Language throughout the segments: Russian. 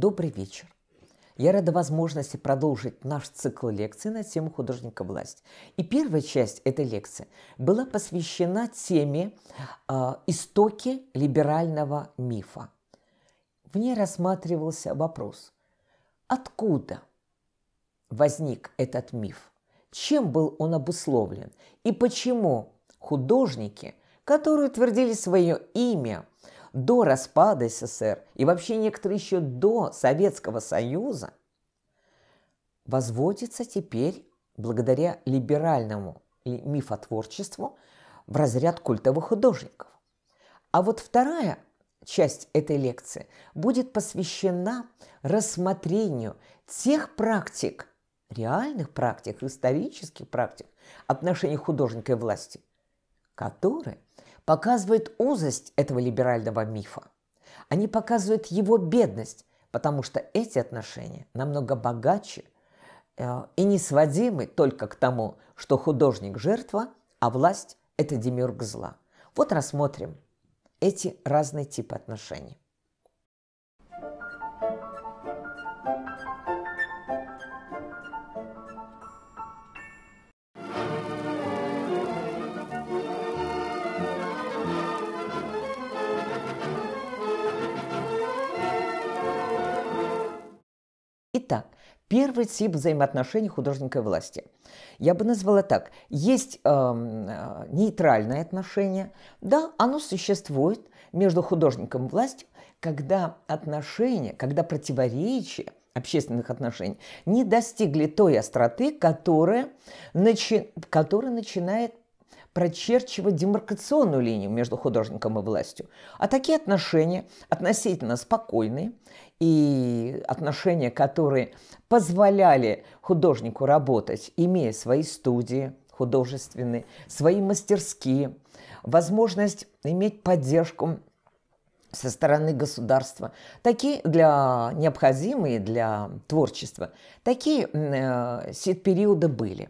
Добрый вечер. Я рада возможности продолжить наш цикл лекций на тему художника власть. И первая часть этой лекции была посвящена теме э, истоки либерального мифа. В ней рассматривался вопрос, откуда возник этот миф, чем был он обусловлен и почему художники, которые утвердили свое имя – до распада СССР и вообще некоторые еще до Советского Союза, возводится теперь благодаря либеральному мифотворчеству в разряд культовых художников. А вот вторая часть этой лекции будет посвящена рассмотрению тех практик, реальных практик, исторических практик отношений художника и власти, которые показывают узость этого либерального мифа. Они показывают его бедность, потому что эти отношения намного богаче э, и не сводимы только к тому, что художник – жертва, а власть – это демиург зла. Вот рассмотрим эти разные типы отношений. Первый тип взаимоотношений художника и власти. Я бы назвала так. Есть эм, э, нейтральное отношение. Да, оно существует между художником и властью, когда отношения, когда противоречия общественных отношений не достигли той остроты, которая, начи, которая начинает прочерчивать демаркационную линию между художником и властью. А такие отношения относительно спокойные и отношения, которые позволяли художнику работать, имея свои студии художественные, свои мастерские, возможность иметь поддержку со стороны государства. Такие для необходимые для творчества. Такие э, периоды были.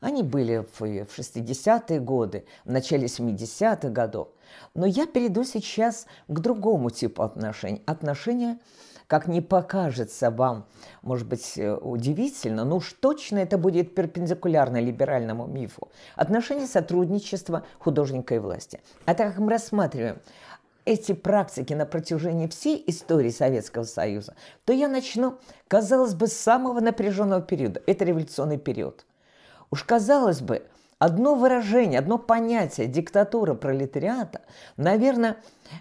Они были в 60-е годы, в начале 70-х годов. Но я перейду сейчас к другому типу отношений. Отношения, как не покажется вам, может быть, э, удивительно, но уж точно это будет перпендикулярно либеральному мифу. Отношения сотрудничества художника и власти. А так как мы рассматриваем эти практики на протяжении всей истории Советского Союза, то я начну, казалось бы, с самого напряженного периода. Это революционный период – Уж казалось бы, одно выражение, одно понятие диктатура пролетариата, наверное,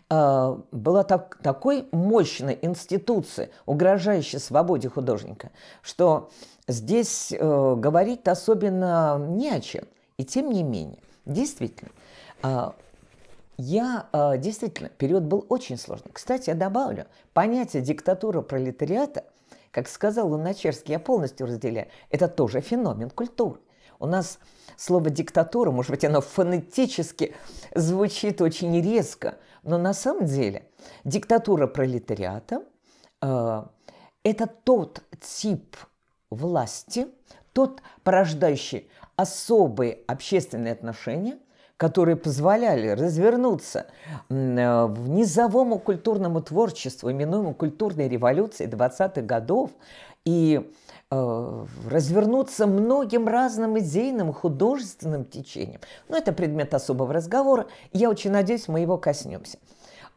э, была так, такой мощной институцией, угрожающей свободе художника, что здесь э, говорить особенно не о чем. И тем не менее, действительно, э, я действительно, период был очень сложным. Кстати, я добавлю, понятие диктатура пролетариата, как сказал Луначарский, я полностью разделяю, это тоже феномен культуры. У нас слово «диктатура», может быть, оно фонетически звучит очень резко, но на самом деле диктатура пролетариата э, – это тот тип власти, тот, порождающий особые общественные отношения, которые позволяли развернуться э, в низовому культурному творчеству, именуемому культурной революции 20-х годов, и Э, развернуться многим разным идейным, художественным течениям. Но это предмет особого разговора. Я очень надеюсь, мы его коснемся.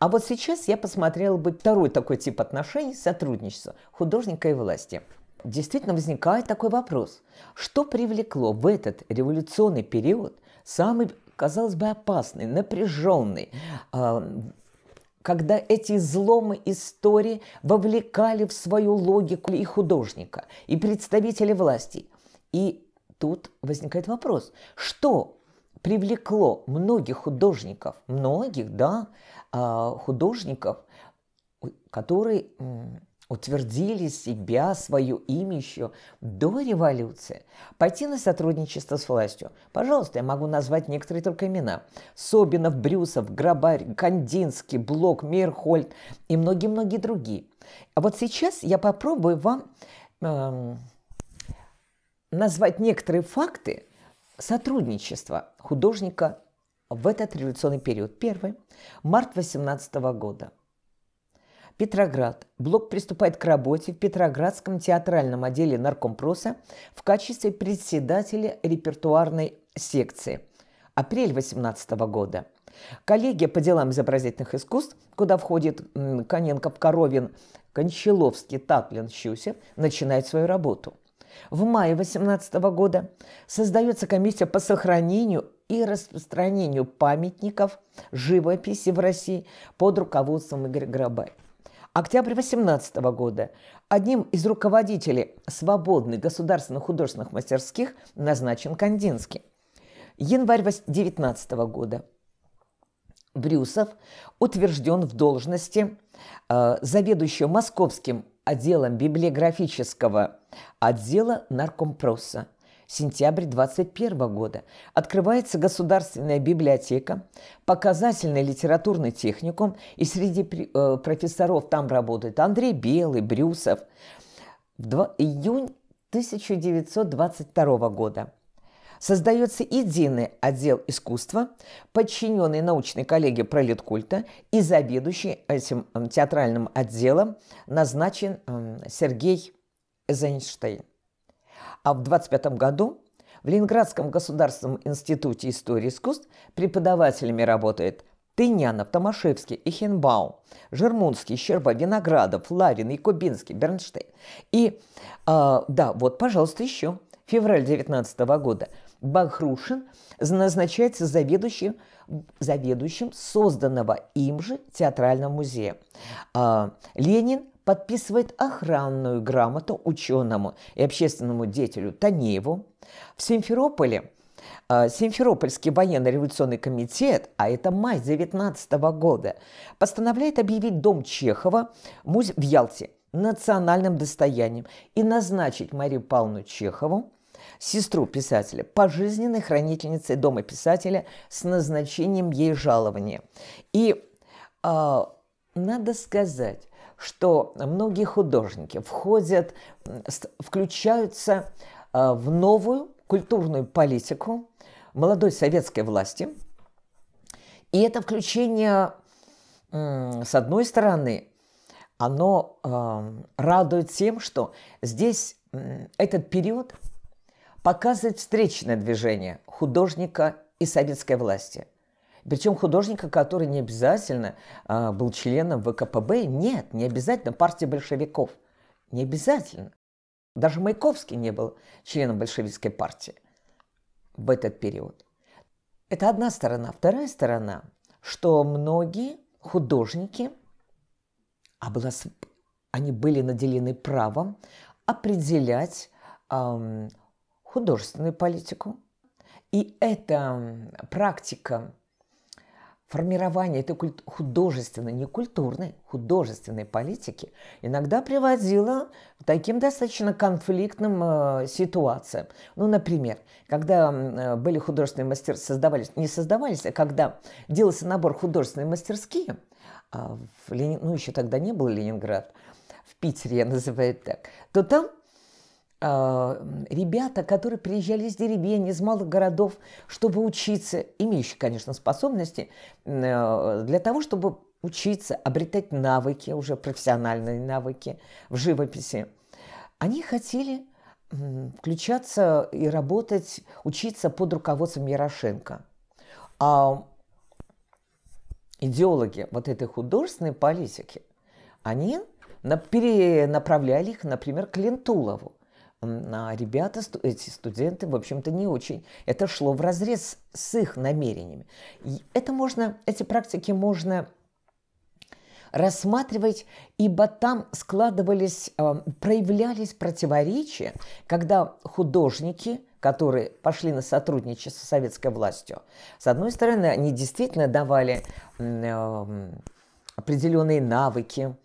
А вот сейчас я посмотрела бы второй такой тип отношений – сотрудничество художника и власти. Действительно возникает такой вопрос. Что привлекло в этот революционный период самый казалось бы, опасный, напряженный, э, когда эти зломы истории вовлекали в свою логику и художника, и представителей власти. И тут возникает вопрос, что привлекло многих художников, многих, да, а, художников, которые утвердили себя, свое имя до революции. Пойти на сотрудничество с властью. Пожалуйста, я могу назвать некоторые только имена. Собинов, Брюсов, Грабарь, Кандинский, Блок, Мирхольд и многие-многие другие. А вот сейчас я попробую вам эм, назвать некоторые факты сотрудничества художника в этот революционный период. Первый. Март 18 года. Петроград. Блок приступает к работе в Петроградском театральном отделе Наркомпроса в качестве председателя репертуарной секции. Апрель 2018 года. Коллегия по делам изобразительных искусств, куда входит Коненков, Коровин, Кончаловский, Татлин, Щусев, начинает свою работу. В мае 2018 года создается комиссия по сохранению и распространению памятников живописи в России под руководством Игоря Грабая. Октябрь 18 года одним из руководителей свободных государственных художественных мастерских назначен Кандинский. Январь 19 года Брюсов утвержден в должности э, заведующего Московским отделом библиографического отдела Наркомпроса – сентябрь 2021 года открывается Государственная библиотека, показательный литературный техникум, и среди э, профессоров там работают Андрей Белый, Брюсов. В 2, июнь 1922 года создается единый отдел искусства, подчиненный научной коллеге пролеткульта и заведующий этим театральным отделом назначен Сергей Эйзенштейн. А в 25 году в Ленинградском государственном институте истории искусств преподавателями работает Тынянов, Томашевский, Ихенбаум, Жермунский, Щерба, Виноградов, Ларин, Якубинский, Бернштейн. И, э, да, вот, пожалуйста, еще. Февраль 19 года Бахрушин назначается заведующим, заведующим созданного им же театрального музея. Э, Ленин подписывает охранную грамоту ученому и общественному деятелю Танееву. В Симферополе э, Симферопольский военно-революционный комитет, а это май 19 года, постановляет объявить дом Чехова в Ялте национальным достоянием и назначить Марию Павловну Чехову, сестру писателя, пожизненной хранительницей дома писателя с назначением ей жалования. И э, надо сказать, что многие художники входят, включаются э, в новую культурную политику молодой советской власти. И это включение, с одной стороны, оно эм, радует тем, что здесь этот период показывает встречное движение художника и советской власти – причем художника, который не обязательно а, был членом ВКПБ, нет, не обязательно партии большевиков. Не обязательно. Даже Маяковский не был членом большевистской партии в этот период. Это одна сторона. Вторая сторона, что многие художники, а они были наделены правом определять эм, художественную политику. И эта практика формирование этой культ- художественной, не культурной, художественной политики иногда приводило к таким достаточно конфликтным э, ситуациям. Ну, например, когда э, были художественные мастерские, создавались, не создавались, а когда делался набор художественные мастерские, э, в Лени... ну, еще тогда не было Ленинград, в Питере я называю так, то там а, ребята, которые приезжали из деревень, из малых городов, чтобы учиться, имеющие, конечно, способности, а, для того, чтобы учиться, обретать навыки, уже профессиональные навыки в живописи. Они хотели включаться и работать, учиться под руководством Ярошенко. А идеологи вот этой художественной политики, они перенаправляли их, например, к Лентулову а ребята, эти студенты, в общем-то, не очень. Это шло в разрез с их намерениями. И это можно, эти практики можно рассматривать, ибо там складывались, а, проявлялись противоречия, когда художники – которые пошли на сотрудничество с советской властью. С одной стороны, они действительно давали а, определенные навыки,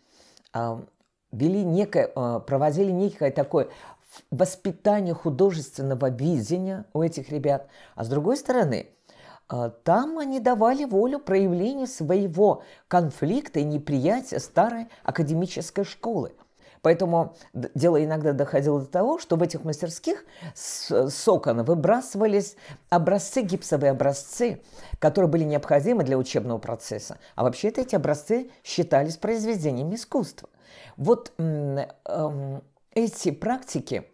э, вели некое, проводили некое такое воспитание художественного видения у этих ребят. А с другой стороны, э, там они давали волю проявлению своего конфликта и неприятия старой академической школы. Поэтому дело иногда доходило до того, что в этих мастерских с, окон выбрасывались образцы, гипсовые образцы, которые были необходимы для учебного процесса. А вообще-то эти образцы считались произведениями искусства. Вот эм, эти практики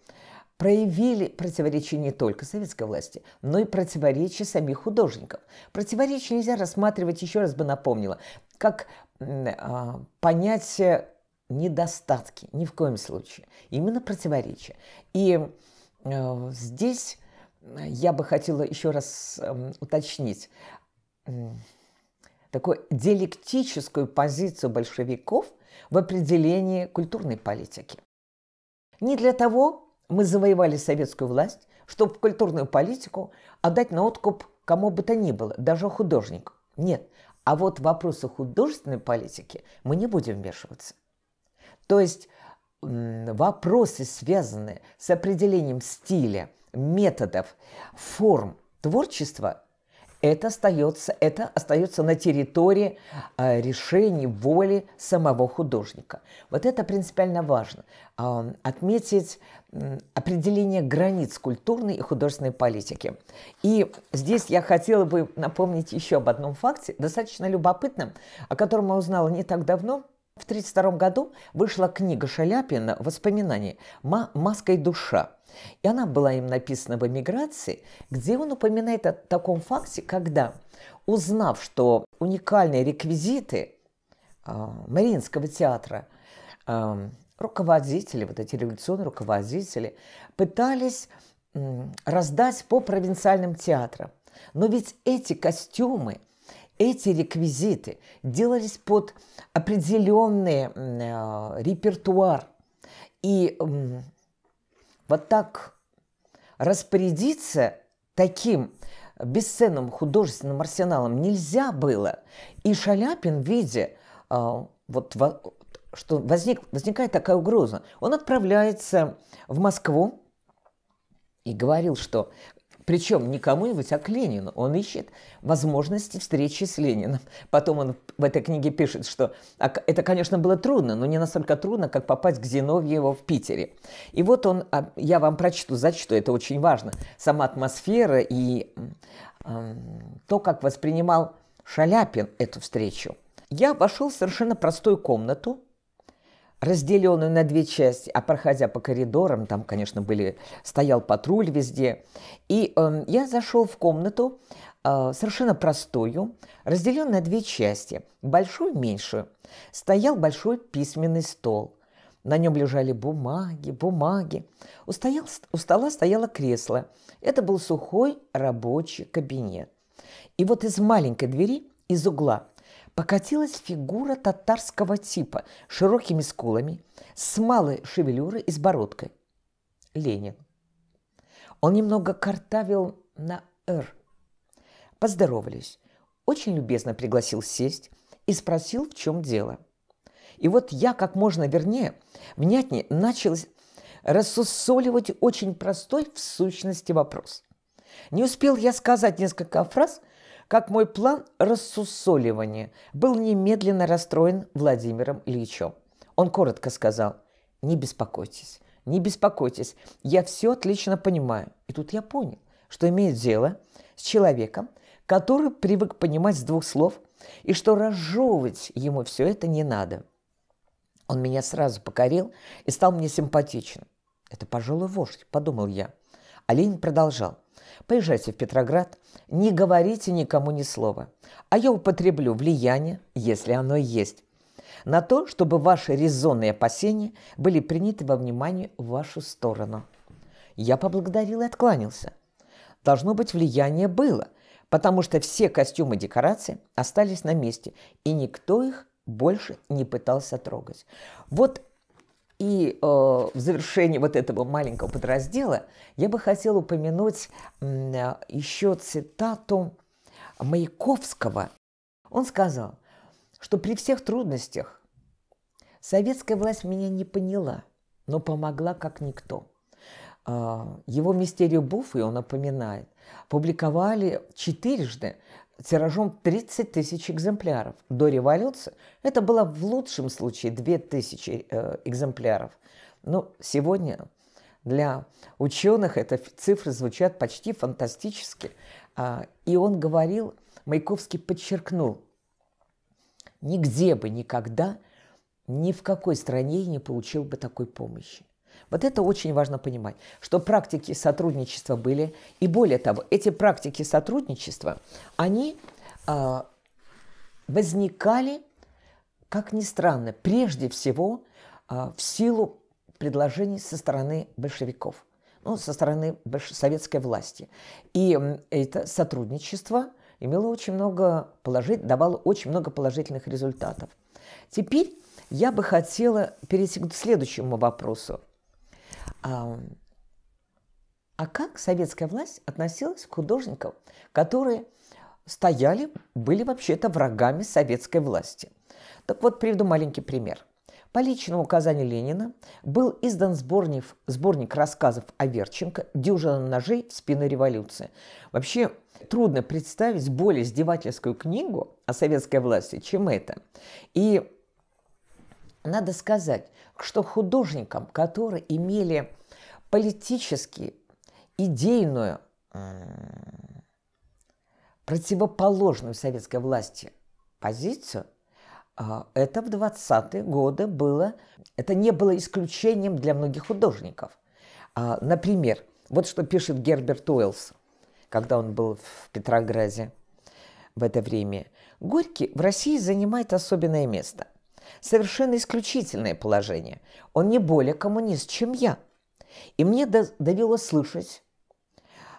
проявили противоречие не только советской власти, но и противоречие самих художников. Противоречие нельзя рассматривать, еще раз бы напомнила, как э, понятие недостатки, ни в коем случае. Именно противоречие. И э, здесь э, я бы хотела еще раз э, уточнить э, такую диалектическую позицию большевиков в определении культурной политики. Не для того мы завоевали советскую власть, чтобы культурную политику отдать на откуп кому бы то ни было, даже художнику. Нет, а вот в вопросы художественной политики мы не будем вмешиваться. То есть вопросы, связанные с определением стиля, методов, форм творчества – это остается, это остается на территории э, решений, воли самого художника. Вот это принципиально важно. Э, отметить э, определение границ культурной и художественной политики. И здесь я хотела бы напомнить еще об одном факте, достаточно любопытном, о котором я узнала не так давно – в 1932 году вышла книга Шаляпина «Воспоминания. Маска и душа». И она была им написана в эмиграции, где он упоминает о таком факте, когда, узнав, что уникальные реквизиты э, Мариинского театра, э, руководители, вот эти революционные руководители, пытались э, раздать по провинциальным театрам. Но ведь эти костюмы – эти реквизиты делались под определенный э, репертуар. И э, вот так распорядиться таким бесценным художественным арсеналом нельзя было. И Шаляпин, видя, э, вот, во, что возник, возникает такая угроза, он отправляется в Москву, и говорил, что причем не кому-нибудь, а к Ленину. Он ищет возможности встречи с Лениным. Потом он в этой книге пишет, что «А это, конечно, было трудно, но не настолько трудно, как попасть к Зиновьеву в Питере. И вот он, а, я вам прочту, зачту, это очень важно. Сама атмосфера и э, то, как воспринимал Шаляпин эту встречу. Я вошел в совершенно простую комнату – разделенную на две части, а проходя по коридорам, там, конечно, были, стоял патруль везде, и э, я зашел в комнату, э, совершенно простую, разделенную на две части, большую и меньшую. Стоял большой письменный стол. На нем лежали бумаги, бумаги. У, стоял, у стола стояло кресло. Это был сухой рабочий кабинет. И вот из маленькой двери, из угла, покатилась фигура татарского типа с широкими скулами, с малой шевелюрой и с бородкой. Ленин. Он немного картавил на «Р». Поздоровались. Очень любезно пригласил сесть и спросил, в чем дело. И вот я как можно вернее, внятнее начал рассусоливать очень простой в сущности вопрос. Не успел я сказать несколько фраз, как мой план рассусоливания был немедленно расстроен Владимиром Ильичем. Он коротко сказал «Не беспокойтесь, не беспокойтесь, я все отлично понимаю». И тут я понял, что имеет дело с человеком, который привык понимать с двух слов, и что разжевывать ему все это не надо. Он меня сразу покорил и стал мне симпатичен. «Это, пожалуй, вождь», – подумал я. А Ленин продолжал – Поезжайте в Петроград, не говорите никому ни слова, а я употреблю влияние, если оно есть, на то, чтобы ваши резонные опасения были приняты во внимание в вашу сторону. Я поблагодарил и откланялся. Должно быть, влияние было, потому что все костюмы декорации остались на месте, и никто их больше не пытался трогать. Вот и э, в завершении вот этого маленького подраздела я бы хотела упомянуть э, еще цитату Маяковского. Он сказал, что при всех трудностях советская власть меня не поняла, но помогла как никто. Э, его «Мистерию буфы он напоминает, публиковали четырежды тиражом 30 тысяч экземпляров. До революции это было в лучшем случае 2000 э, экземпляров. Но сегодня для ученых эта цифры звучат почти фантастически. А, и он говорил, Маяковский подчеркнул, нигде бы никогда, ни в какой стране не получил бы такой помощи. Вот это очень важно понимать, что практики сотрудничества были. И более того, эти практики сотрудничества, они э, возникали, как ни странно, прежде всего э, в силу предложений со стороны большевиков, ну, со стороны больш- советской власти. И это сотрудничество имело очень много положить, давало очень много положительных результатов. Теперь я бы хотела перейти к следующему вопросу – а, а как советская власть относилась к художникам, которые стояли, были вообще-то врагами советской власти? Так вот, приведу маленький пример. По личному указанию Ленина был издан сборник, сборник рассказов о Верченко «Дюжина ножей в спину революции». Вообще, трудно представить более издевательскую книгу о советской власти, чем это. И надо сказать, что художникам, которые имели политически идейную противоположную советской власти позицию, а, это в 20-е годы было, это не было исключением для многих художников. А, например, вот что пишет Герберт Уэллс, когда он был в Петрограде в это время. «Горький в России занимает особенное место – совершенно исключительное положение. Он не более коммунист, чем я. И мне довело слышать,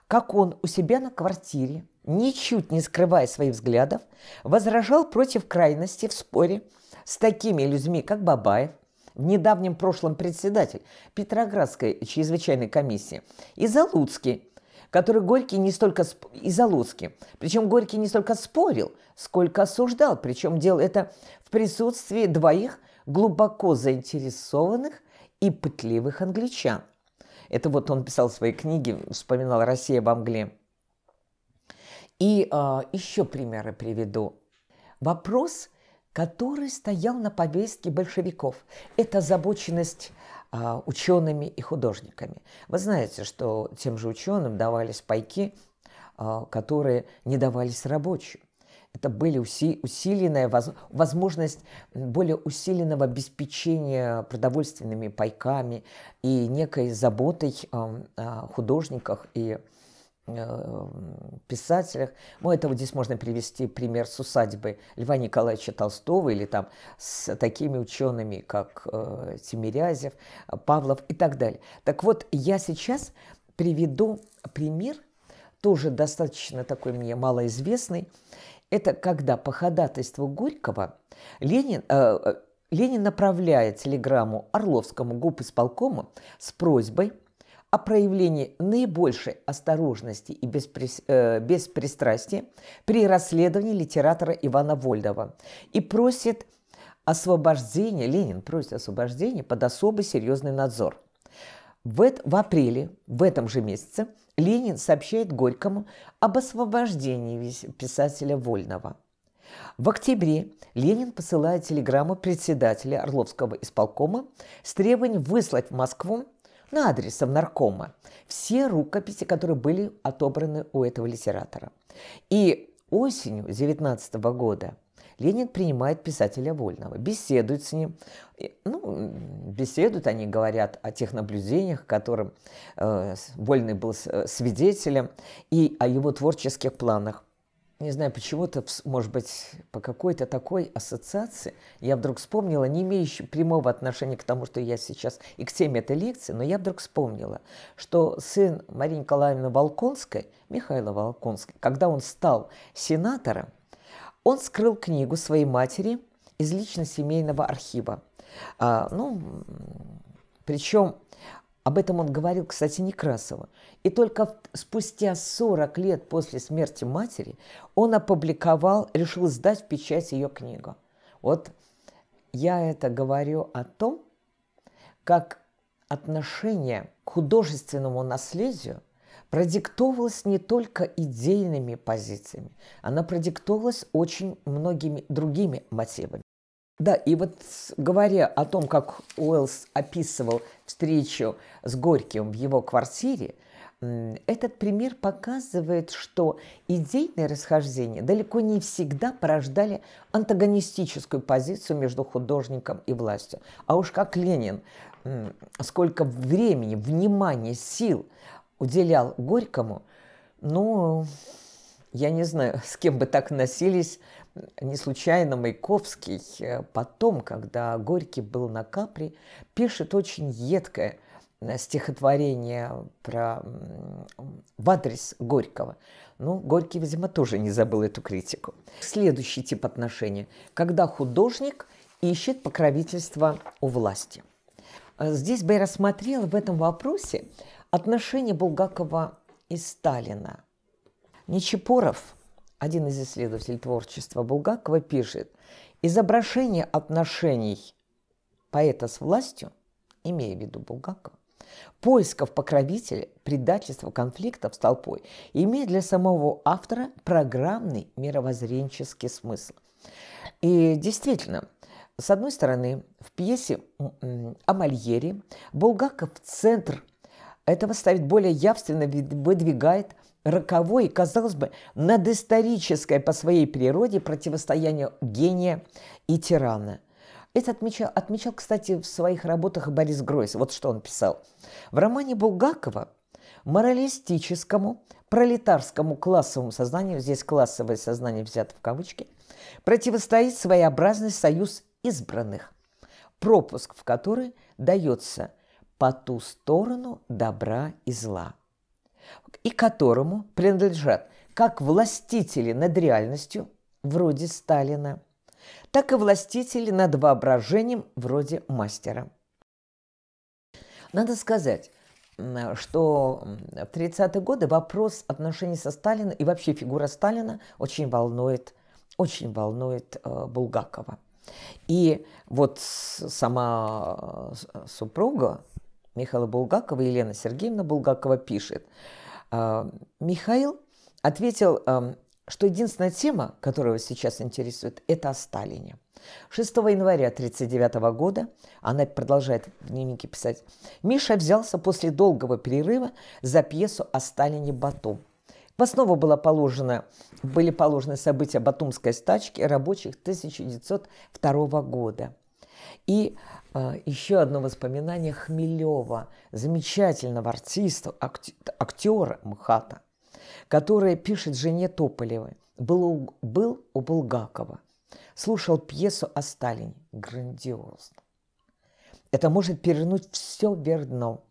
как он у себя на квартире, ничуть не скрывая своих взглядов, возражал против крайности в споре с такими людьми, как Бабаев, в недавнем прошлом председатель Петроградской чрезвычайной комиссии, и Залуцкий, который Горький не столько... Сп... и Залуцкий. Причем Горький не столько спорил, сколько осуждал. Причем делал это в присутствии двоих глубоко заинтересованных и пытливых англичан. Это вот он писал в своей книге, вспоминал «Россия в Англии». И э, а, еще примеры приведу. Вопрос, который стоял на повестке большевиков, это озабоченность а, учеными и художниками. Вы знаете, что тем же ученым давались пайки, а, которые не давались рабочим. Это были усиленная возможность более усиленного обеспечения продовольственными пайками и некой заботой о художниках и художниках Э, писателях. Ну, это вот здесь можно привести пример с усадьбы Льва Николаевича Толстого или там с такими учеными, как э, Тимирязев, Павлов и так далее. Так вот, я сейчас приведу пример, тоже достаточно такой мне малоизвестный. Это когда по ходатайству Горького Ленин, э, э Ленин направляет телеграмму Орловскому губ исполкому с просьбой – о проявлении наибольшей осторожности и бесприс... э, беспристрастия при расследовании литератора Ивана Вольдова и просит освобождения, Ленин просит освобождения под особо серьезный надзор. В, в апреле, в этом же месяце, Ленин сообщает Горькому об освобождении писателя Вольного. В октябре Ленин посылает телеграмму председателя Орловского исполкома с требованием выслать в Москву на адресом наркома все рукописи, которые были отобраны у этого литератора. И осенью 19 года Ленин принимает писателя Вольного, беседует с ним. Ну, беседуют, они говорят о тех наблюдениях, которым э, Вольный был э, свидетелем, и о его творческих планах не знаю, почему-то, может быть, по какой-то такой ассоциации я вдруг вспомнила, не имеющей прямого отношения к тому, что я сейчас и к теме этой лекции, но я вдруг вспомнила, что сын Марии Николаевны Волконской, Михаила Волконской, когда он стал сенатором, он скрыл книгу своей матери из лично-семейного архива. А, ну, причем об этом он говорил, кстати, Некрасова. И только спустя 40 лет после смерти матери он опубликовал, решил сдать в печать ее книгу. Вот я это говорю о том, как отношение к художественному наследию продиктовалось не только идейными позициями, она продиктовалась очень многими другими мотивами. Да, и вот говоря о том, как Уэллс описывал встречу с Горьким в его квартире, этот пример показывает, что идейные расхождения далеко не всегда порождали антагонистическую позицию между художником и властью. А уж как Ленин, сколько времени, внимания, сил уделял Горькому, ну, я не знаю, с кем бы так носились не случайно Маяковский э, потом, когда Горький был на Капри, пишет очень едкое э, стихотворение про, в адрес Горького. Ну, Горький, видимо, тоже не забыл эту критику. Следующий тип отношения. Когда художник ищет покровительство у власти. Э, здесь бы я рассмотрела в этом вопросе отношения Булгакова и Сталина. Нечипоров – один из исследователей творчества Булгакова пишет, изображение отношений поэта с властью, имея в виду Булгакова, поисков покровителя, предательства, конфликтов с толпой, имеет для самого автора программный мировоззренческий смысл. И действительно, с одной стороны, в пьесе о Мольере Булгаков в центр этого ставит более явственно, выдвигает роковой, казалось бы, надисторическое по своей природе противостояние гения и тирана. Это отмечал, отмечал, кстати, в своих работах Борис Гройс. Вот что он писал. В романе Булгакова моралистическому, пролетарскому классовому сознанию, здесь классовое сознание взято в кавычки, противостоит своеобразный союз избранных, пропуск в который дается по ту сторону добра и зла – и которому принадлежат как властители над реальностью, вроде Сталина, так и властители над воображением, вроде мастера. Надо сказать, что в 30-е годы вопрос отношений со Сталиным и вообще фигура Сталина очень волнует, очень волнует э, Булгакова. И вот сама э, супруга Михаила Булгакова, Елена Сергеевна Булгакова пишет. А, Михаил ответил, а, что единственная тема, которая его сейчас интересует, это о Сталине. 6 января 1939 года, она продолжает в дневнике писать, Миша взялся после долгого перерыва за пьесу о Сталине Батум. В основу было положено, были положены события Батумской стачки рабочих 1902 года – и э, еще одно воспоминание Хмелева, замечательного артиста, актера МХАТа, который пишет жене Тополевой. Был, был у Булгакова. Слушал пьесу о Сталине. Грандиозно. Это может перевернуть все вверх дном.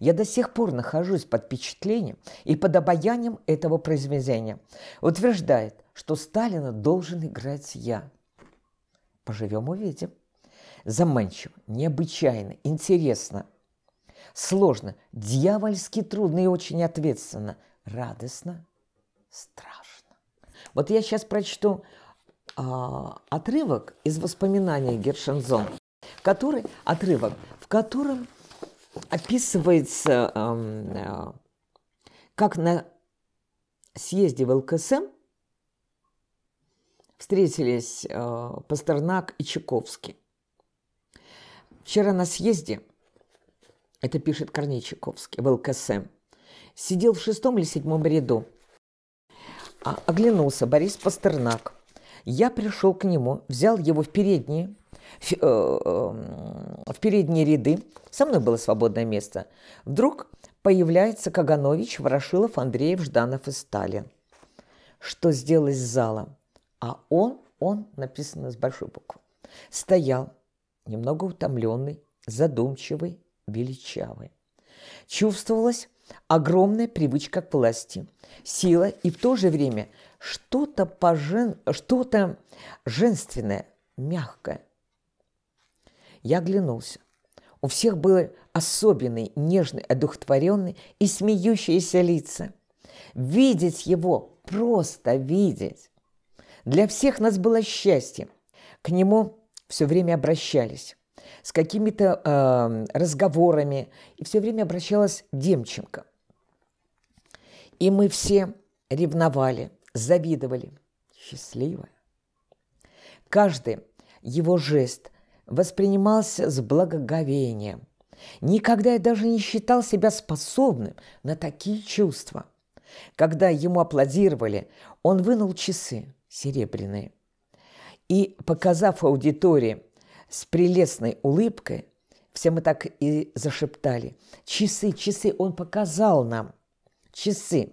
Я до сих пор нахожусь под впечатлением и под обаянием этого произведения. Утверждает, что Сталина должен играть я. Поживем – увидим заманчиво, необычайно, интересно, сложно, дьявольски трудно и очень ответственно, радостно, страшно. Вот я сейчас прочту а, отрывок из воспоминаний Гершензон, который отрывок, в котором описывается, а, а, как на съезде в ЛКСМ встретились э, Пастернак и Чайковский. Вчера на съезде, это пишет Корней Чайковский, в ЛКСМ, сидел в шестом или седьмом ряду. А, оглянулся Борис Пастернак. Я пришел к нему, взял его в передние, в, э, э, в передние ряды. Со мной было свободное место. Вдруг появляется Каганович, Ворошилов, Андреев, Жданов и Сталин. Что сделалось с залом? А он, он написано с большой буквы, стоял немного утомленный, задумчивый, величавый. Чувствовалась огромная привычка к власти, сила и в то же время что-то пожен... что женственное, мягкое. Я оглянулся. У всех были особенные, нежные, одухотворенные и смеющиеся лица. Видеть его, просто видеть. Для всех нас было счастье. К нему все время обращались с какими-то э, разговорами, и все время обращалась Демченко. И мы все ревновали, завидовали. Счастливая. Каждый его жест воспринимался с благоговением. Никогда я даже не считал себя способным на такие чувства. Когда ему аплодировали, он вынул часы серебряные и, показав аудитории с прелестной улыбкой, все мы так и зашептали. Часы, часы, он показал нам. Часы.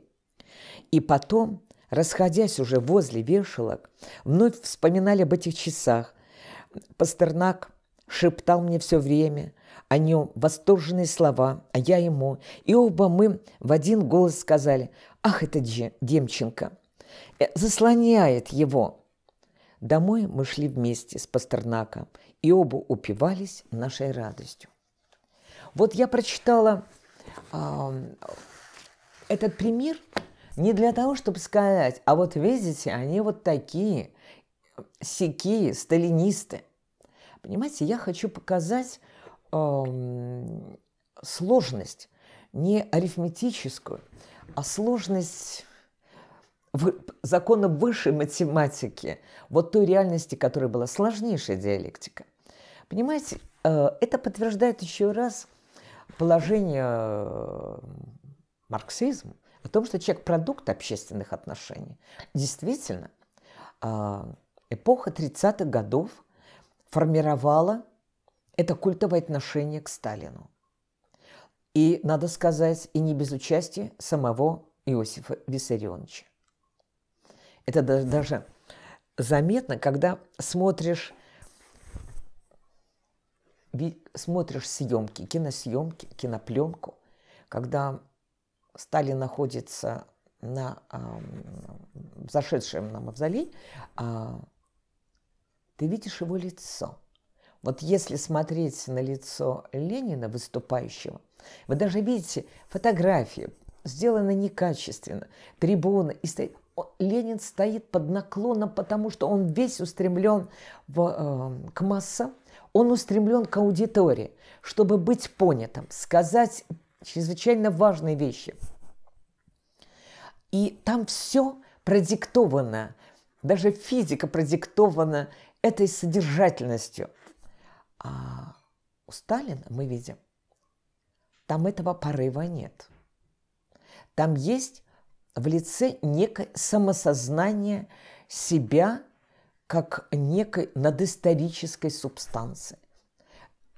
И потом, расходясь уже возле вешалок, вновь вспоминали об этих часах. Пастернак шептал мне все время о нем восторженные слова, а я ему. И оба мы в один голос сказали «Ах, это Демченко!» э, Заслоняет его – Домой мы шли вместе с Пастернака и оба упивались нашей радостью. Вот я прочитала э, этот пример не для того, чтобы сказать, а вот видите, они вот такие, сики сталинисты. Понимаете, я хочу показать э, сложность, не арифметическую, а сложность закона высшей математики, вот той реальности, которая была сложнейшая диалектика. Понимаете, э, это подтверждает еще раз положение э, марксизма о том, что человек – продукт общественных отношений. Действительно, э, эпоха 30-х годов формировала это культовое отношение к Сталину. И, надо сказать, и не без участия самого Иосифа Виссарионовича. Это даже заметно, когда смотришь смотришь съемки, киносъемки, кинопленку, когда Сталин находится на э, зашедшем на мавзолей, э, ты видишь его лицо. Вот если смотреть на лицо Ленина, выступающего, вы даже видите, фотографии сделаны некачественно, трибуны, и стоит Ленин стоит под наклоном, потому что он весь устремлен в, э, к массам, он устремлен к аудитории, чтобы быть понятым, сказать чрезвычайно важные вещи. И там все продиктовано, даже физика продиктована этой содержательностью. А у Сталина мы видим, там этого порыва нет. Там есть в лице некое самосознание себя как некой надисторической субстанции.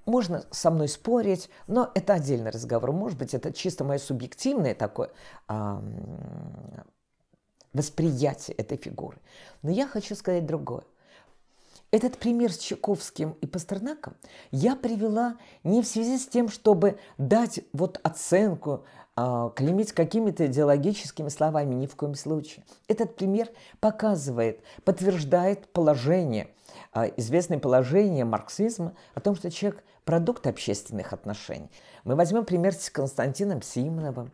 Можно со мной спорить, но это отдельный разговор. Может быть, это чисто мое субъективное такое а, восприятие этой фигуры. Но я хочу сказать другое. Этот пример с Чайковским и Пастернаком я привела не в связи с тем, чтобы дать вот оценку а, клеймить какими-то идеологическими словами ни в коем случае. Этот пример показывает, подтверждает положение, а, известное положение марксизма о том, что человек – продукт общественных отношений. Мы возьмем пример с Константином Симоновым.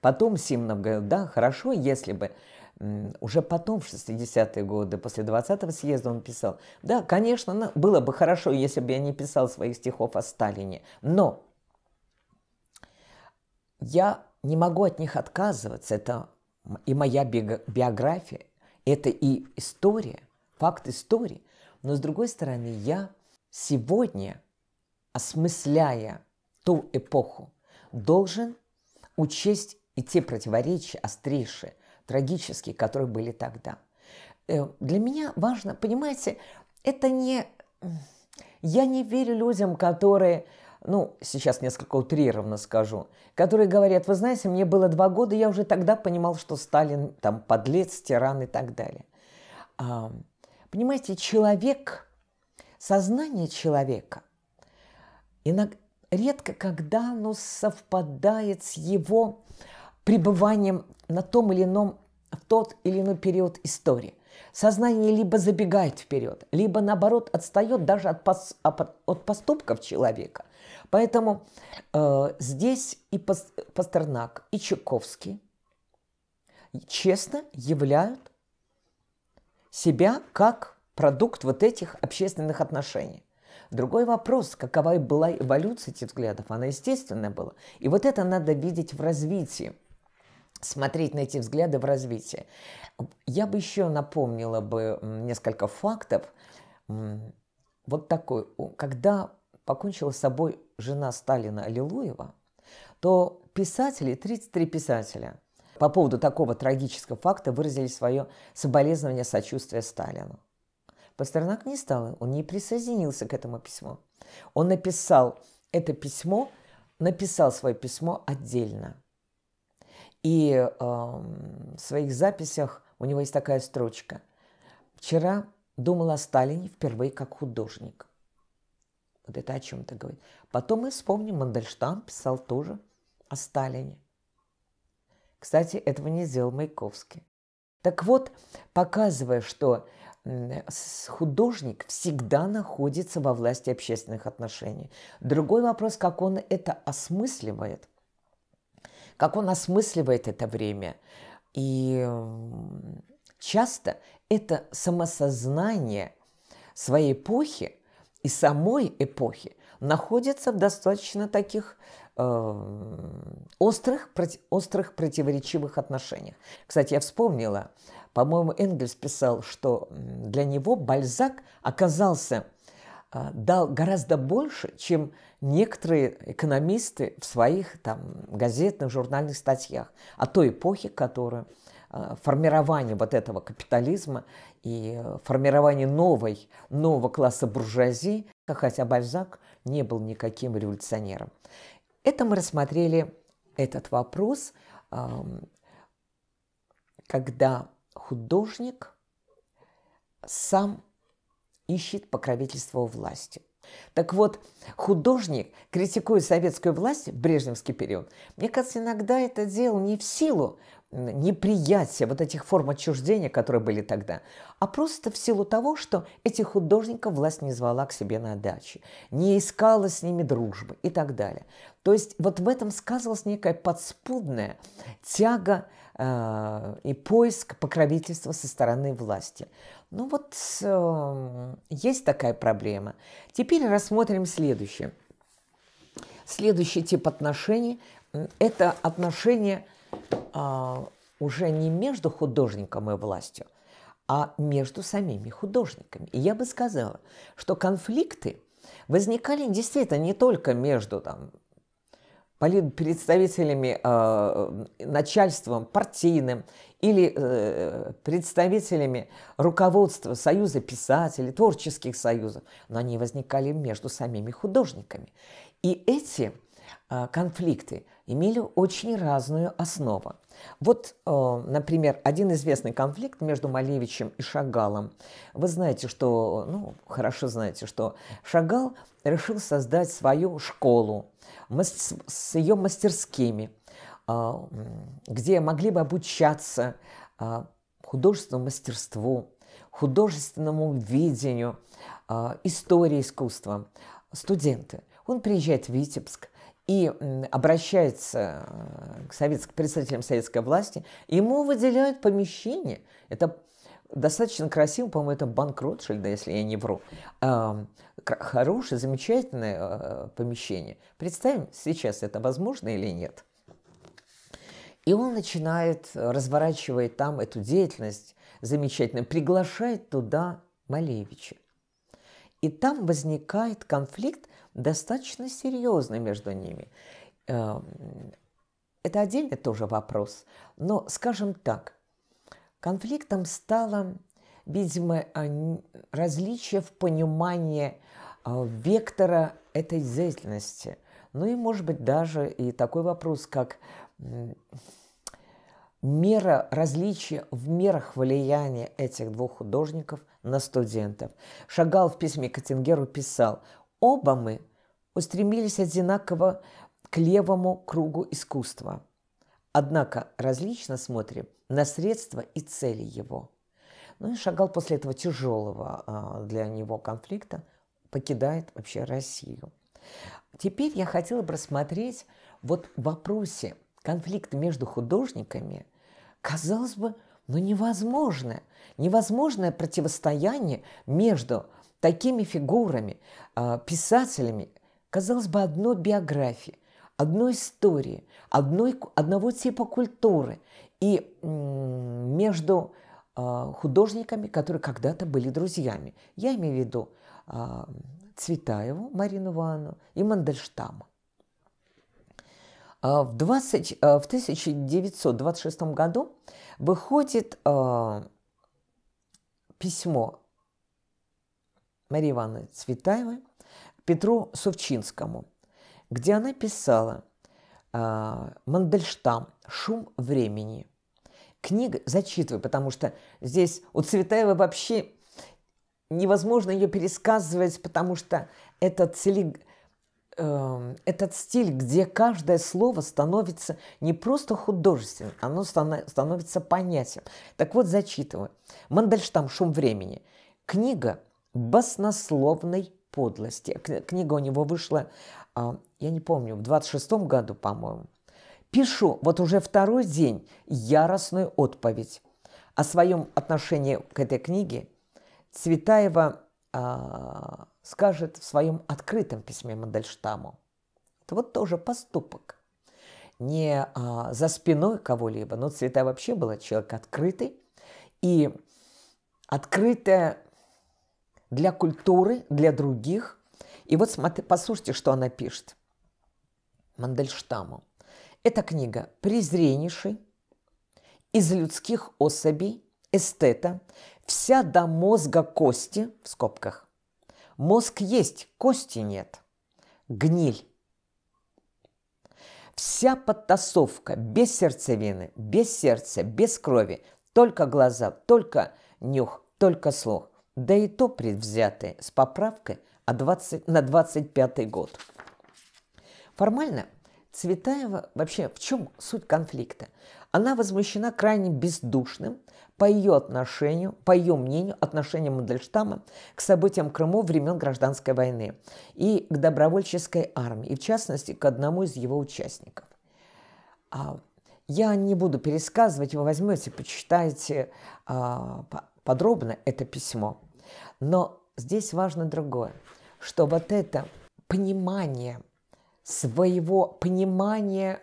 Потом Симонов говорил, да, хорошо, если бы уже потом, в 60-е годы, после 20-го съезда он писал, да, конечно, было бы хорошо, если бы я не писал своих стихов о Сталине, но я не могу от них отказываться. Это и моя биография, это и история, факт истории. Но с другой стороны, я сегодня, осмысляя ту эпоху, должен учесть и те противоречия острейшие, трагические, которые были тогда. Э, для меня важно, понимаете, это не... Я не верю людям, которые ну, сейчас несколько утрированно скажу, которые говорят, вы знаете, мне было два года, я уже тогда понимал, что Сталин там подлец, тиран и так далее. А, понимаете, человек, сознание человека иногда, редко когда оно совпадает с его пребыванием на том или ином, в тот или иной период истории. Сознание либо забегает вперед, либо наоборот отстает даже от, пос, от поступков человека. Поэтому э, здесь и Пастернак, и Чайковский честно являют себя как продукт вот этих общественных отношений. Другой вопрос, какова была эволюция этих взглядов, она естественная была. И вот это надо видеть в развитии, смотреть на эти взгляды в развитии. Я бы еще напомнила бы несколько фактов. Вот такой, когда покончила с собой жена Сталина Аллилуева, то писатели, 33 писателя, по поводу такого трагического факта выразили свое соболезнование сочувствия Сталину. Пастернак не стал, он не присоединился к этому письму. Он написал это письмо, написал свое письмо отдельно. И э, в своих записях у него есть такая строчка. «Вчера думал о Сталине впервые как художник. Вот это о чем-то говорит. Потом мы вспомним, Мандельштам писал тоже о Сталине. Кстати, этого не сделал Маяковский. Так вот, показывая, что художник всегда находится во власти общественных отношений. Другой вопрос, как он это осмысливает, как он осмысливает это время. И часто это самосознание своей эпохи и самой эпохи находятся в достаточно таких э, острых, проти, острых противоречивых отношениях. Кстати, я вспомнила, по-моему, Энгельс писал, что для него Бальзак оказался э, дал гораздо больше, чем некоторые экономисты в своих там, газетных, журнальных статьях о той эпохе, которая Э, формирование вот этого капитализма и э, формирование новой, нового класса буржуазии, хотя Бальзак не был никаким революционером. Это мы рассмотрели этот вопрос, когда художник сам ищет покровительство у власти. Так вот, художник, критикуя советскую власть в брежневский период, мне кажется, иногда это делал не в силу неприятия вот этих форм отчуждения, которые были тогда, а просто в силу того, что этих художников власть не звала к себе на дачи, не искала с ними дружбы и так далее. То есть вот в этом сказывалась некая подспудная тяга э, и поиск покровительства со стороны власти. Ну вот э, есть такая проблема. Теперь рассмотрим следующее. Следующий тип отношений – это отношения – а, уже не между художником и властью, а между самими художниками. И я бы сказала, что конфликты возникали действительно не только между там, представителями э, начальством партийным или э, представителями руководства Союза писателей, творческих союзов, но они возникали между самими художниками. И эти э, конфликты имели очень разную основу. Вот, э, например, один известный конфликт между Малевичем и Шагалом. Вы знаете, что, ну, хорошо знаете, что Шагал решил создать свою школу с ее мастерскими, а, где могли бы обучаться а, художественному мастерству, художественному видению, а, истории искусства студенты. Он приезжает в Витебск, и обращается э, к, советск, к представителям советской власти, ему выделяют помещение. Это достаточно красиво, по-моему, это банк Ротшильда, если я не вру. Хорошее, замечательное э, помещение. Представим, сейчас это возможно или нет. И он начинает, э, разворачивать там эту деятельность замечательно, приглашает туда Малевича. И там возникает конфликт, достаточно серьезны между ними. Эм, это отдельный тоже вопрос, но, скажем так, конфликтом стало, видимо, а, различие в понимании а, вектора этой деятельности. Ну и, может быть, даже и такой вопрос, как мера различия в мерах влияния этих двух художников на студентов. Шагал в письме Катингеру писал, Оба мы устремились одинаково к левому кругу искусства. Однако различно смотрим на средства и цели его. Ну и Шагал после этого тяжелого а, для него конфликта покидает вообще Россию. Теперь я хотела бы рассмотреть вот в вопросе конфликта между художниками, казалось бы, ну невозможное, невозможное противостояние между такими фигурами, а, писателями, казалось бы, одной биографии, одной истории, одной, одного типа культуры и между а, художниками, которые когда-то были друзьями. Я имею в виду а, Цветаеву Марину Ивановну и Мандельштама. В, 20, в 1926 году выходит письмо Марии Ивановны Цветаевой Петру Совчинскому, где она писала а, «Мандельштам. Шум времени». Книга, зачитываю, потому что здесь у Цветаевой вообще невозможно ее пересказывать, потому что этот, телег... э, эм, этот стиль, где каждое слово становится не просто художественным, оно стано... становится понятием. Так вот, зачитываю. Мандельштам «Шум времени». Книга – баснословной подлости. Книга у него вышла, а, я не помню, в 26-м году, по-моему. Пишу вот уже второй день яростную отповедь о своем отношении к этой книге. Цветаева э, скажет в своем открытом письме Мандельштаму. Это вот тоже поступок. Не э, за спиной кого-либо, но Цветаева вообще была человек открытый. И открытая для культуры, для других. И вот смотри, послушайте, что она пишет Мандельштаму. Эта книга презреннейший из людских особей эстета, вся до мозга кости, в скобках. Мозг есть, кости нет. Гниль. Вся подтасовка без сердцевины, без сердца, без крови, только глаза, только нюх, только слух да и то предвзятое, с поправкой а 20, на 25 год. Формально Цветаева вообще в чем суть конфликта? Она возмущена крайне бездушным, по ее отношению, по ее мнению, отношением Мандельштама к событиям Крыму времен Гражданской войны и к добровольческой армии, и в частности к одному из его участников. А, я не буду пересказывать, вы возьмете, почитаете а, подробно это письмо. Но здесь важно другое, что вот это понимание своего понимания,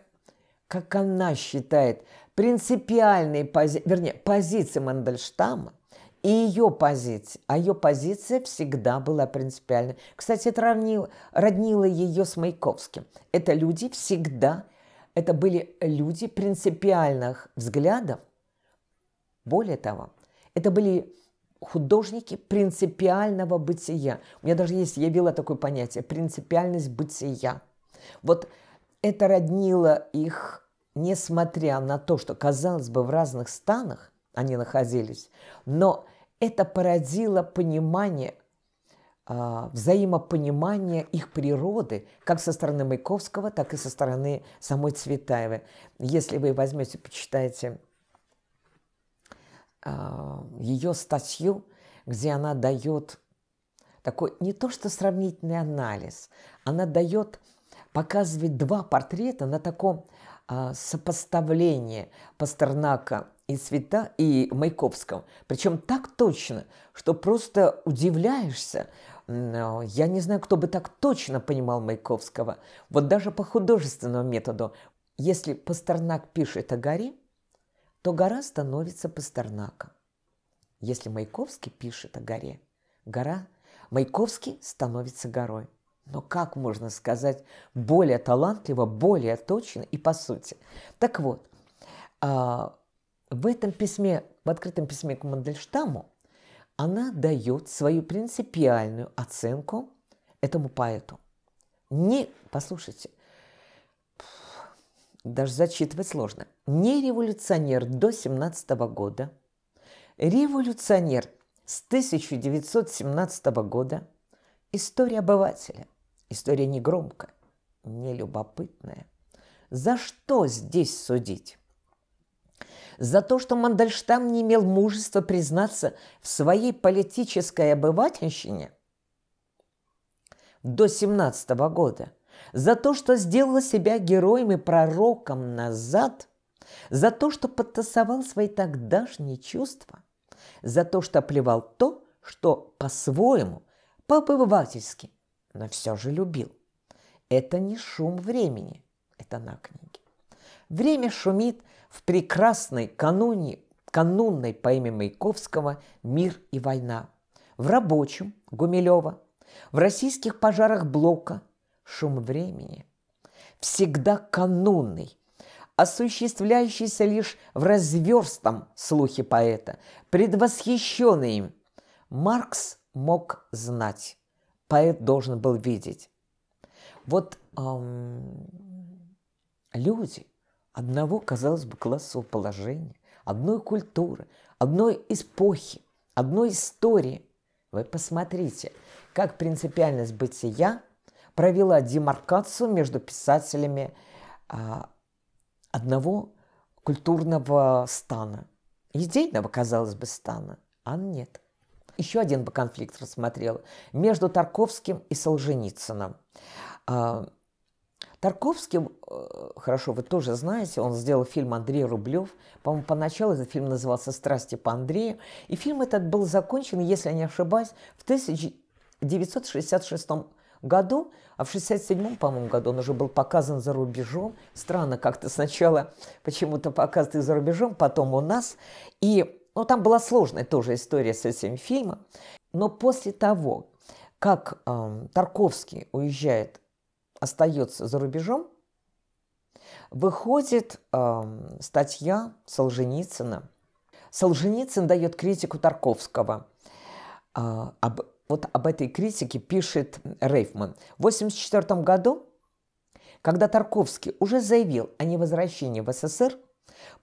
как она считает, принципиальной пози... вернее, позиции Мандельштама и ее позиции. А ее позиция всегда была принципиальной. Кстати, это роднило, роднило ее с Маяковским. Это люди всегда, это были люди принципиальных взглядов. Более того, это были художники принципиального бытия. У меня даже есть, я вела такое понятие, принципиальность бытия. Вот это роднило их, несмотря на то, что, казалось бы, в разных станах они находились, но это породило понимание, а, взаимопонимание их природы, как со стороны Маяковского, так и со стороны самой Цветаевой. Если вы возьмете, почитаете Э, ее статью, где она дает такой не то что сравнительный анализ, она дает, показывает два портрета на таком а, сопоставлении Пастернака и Света и Маяковского. Причем так точно, что просто удивляешься. Э, я не знаю, кто бы так точно понимал Маяковского. Вот даже по художественному методу. Если Пастернак пишет о горе, то гора становится Пастернаком. Если Маяковский пишет о горе, гора Маяковский становится горой. Но как можно сказать более талантливо, более точно и по сути? Так вот, а, в этом письме, в открытом письме к Мандельштаму, она дает свою принципиальную оценку этому поэту. Не, послушайте, даже зачитывать сложно, не революционер до 17 года, революционер с 1917 года, история обывателя, история негромкая, нелюбопытная. За что здесь судить? За то, что Мандельштам не имел мужества признаться в своей политической обывательщине до 17 года – за то, что сделал себя героем и пророком назад, за то, что подтасовал свои тогдашние чувства, за то, что плевал то, что по-своему, по-обывательски, но все же любил. Это не шум времени, это на книге. Время шумит в прекрасной кануне, канунной поэме Маяковского «Мир и война», в рабочем Гумилева, в российских пожарах Блока – шум времени, всегда канунный, осуществляющийся лишь в разверстом слухе поэта, предвосхищенный им. Маркс мог знать, поэт должен был видеть. Вот эм, люди одного, казалось бы, классового положения, одной культуры, одной эпохи, одной истории. Вы посмотрите, как принципиальность бытия провела демаркацию между писателями а, одного культурного стана, идейного, казалось бы, стана, а нет. Еще один бы конфликт рассмотрела между Тарковским и Солженицыным. А, Тарковский, э, хорошо, вы тоже знаете, он сделал фильм Андрей Рублев. По-моему, поначалу этот фильм назывался «Страсти по Андрею». И фильм этот был закончен, если я не ошибаюсь, в 1966 году, а в 67-м, по-моему, году он уже был показан за рубежом. Странно, как-то сначала почему-то показывают за рубежом, потом у нас. И ну, там была сложная тоже история с этим фильмом. Но после того, как э, Тарковский уезжает, остается за рубежом, выходит э, статья Солженицына. Солженицын дает критику Тарковского э, – об вот об этой критике пишет Рейфман. В 1984 году, когда Тарковский уже заявил о невозвращении в СССР,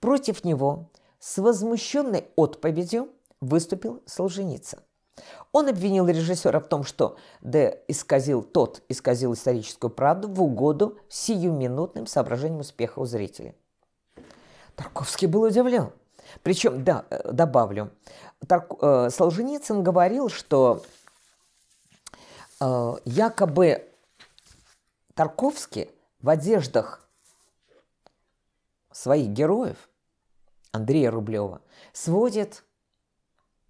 против него с возмущенной отповедью выступил Солженицын. Он обвинил режиссера в том, что Д. исказил тот, исказил историческую правду в угоду сиюминутным соображением успеха у зрителей. Тарковский был удивлен. Причем, да, э, добавлю, Тарк... Э, Солженицын говорил, что Э, якобы Тарковский в одеждах своих героев, Андрея Рублева, сводит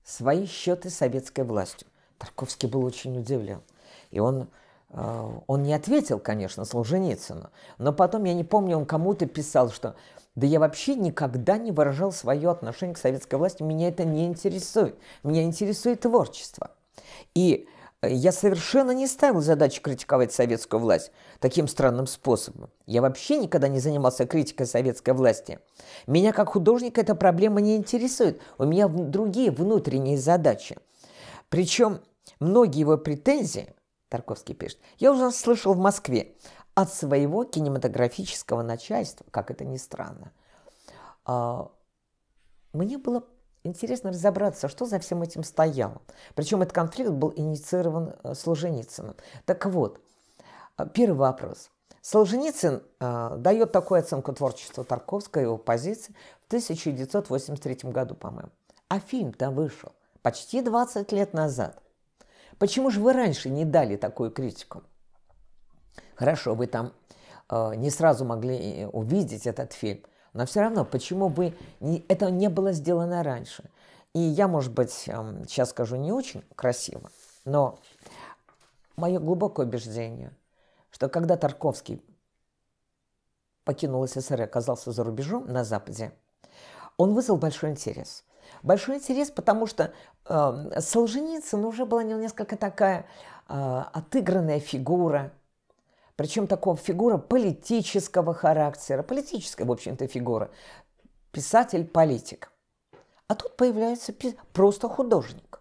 свои счеты с советской властью. Тарковский был очень удивлен. И он, э, он не ответил, конечно, Солженицыну, но потом, я не помню, он кому-то писал, что да я вообще никогда не выражал свое отношение к советской власти, меня это не интересует. Меня интересует творчество. И Э, я совершенно не ставил задачу критиковать советскую власть таким странным способом. Я вообще никогда не занимался критикой советской власти. Меня как художника эта проблема не интересует. У меня другие внутренние задачи. Причем многие его претензии, Тарковский пишет, я уже слышал в Москве от своего кинематографического начальства, как это ни странно. А, мне было Интересно разобраться, что за всем этим стояло. Причем этот конфликт был инициирован э, Солженицыным. Так вот, э, первый вопрос. Солженицын э, дает такую оценку творчеству Тарковского, и его позиции, в 1983 году, по-моему. А фильм-то вышел почти 20 лет назад. Почему же вы раньше не дали такую критику? Хорошо, вы там э, не сразу могли э, увидеть этот фильм, но все равно, почему бы не, это не было сделано раньше? И я, может быть, сейчас эм, скажу не очень красиво, но мое глубокое убеждение, что когда Тарковский покинул СССР и оказался за рубежом на Западе, он вызвал большой интерес. Большой интерес, потому что э, Солженицын уже была несколько такая э, отыгранная фигура – причем такого фигура политического характера, политическая, в общем-то, фигура. Писатель-политик. А тут появляется просто художник,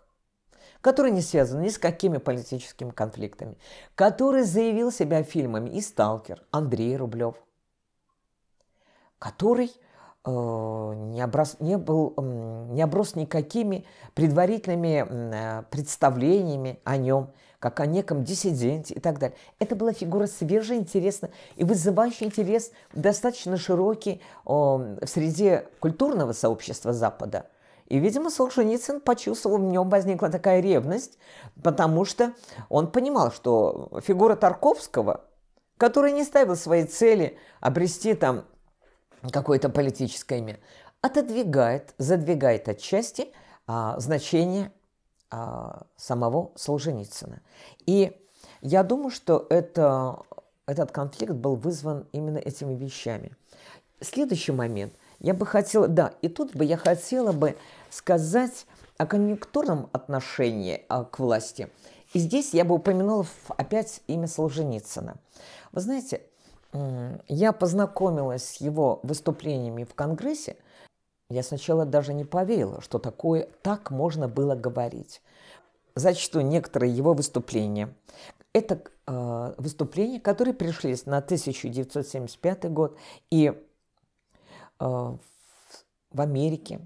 который не связан ни с какими политическими конфликтами, который заявил себя фильмами и «Сталкер», Андрей Рублев, который э, не, оброс, не, был, не оброс никакими предварительными э, представлениями о нем – как о неком диссиденте и так далее. Это была фигура свежая, интересная и вызывающая интерес, достаточно широкий о, в среде культурного сообщества Запада. И, видимо, Солженицын почувствовал, в нем возникла такая ревность, потому что он понимал, что фигура Тарковского, который не ставил своей цели обрести там какое-то политическое имя, отодвигает, задвигает отчасти а, значение а, самого Солженицына. И я думаю, что это, этот конфликт был вызван именно этими вещами. Следующий момент. Я бы хотела, да, и тут бы я хотела бы сказать о конъюнктурном отношении а, к власти. И здесь я бы упомянула опять имя Солженицына. Вы знаете, я познакомилась с его выступлениями в Конгрессе – я сначала даже не поверила, что такое так можно было говорить. Зачту некоторые его выступления. Это э, выступления, которые пришли на 1975 год и э, в Америке,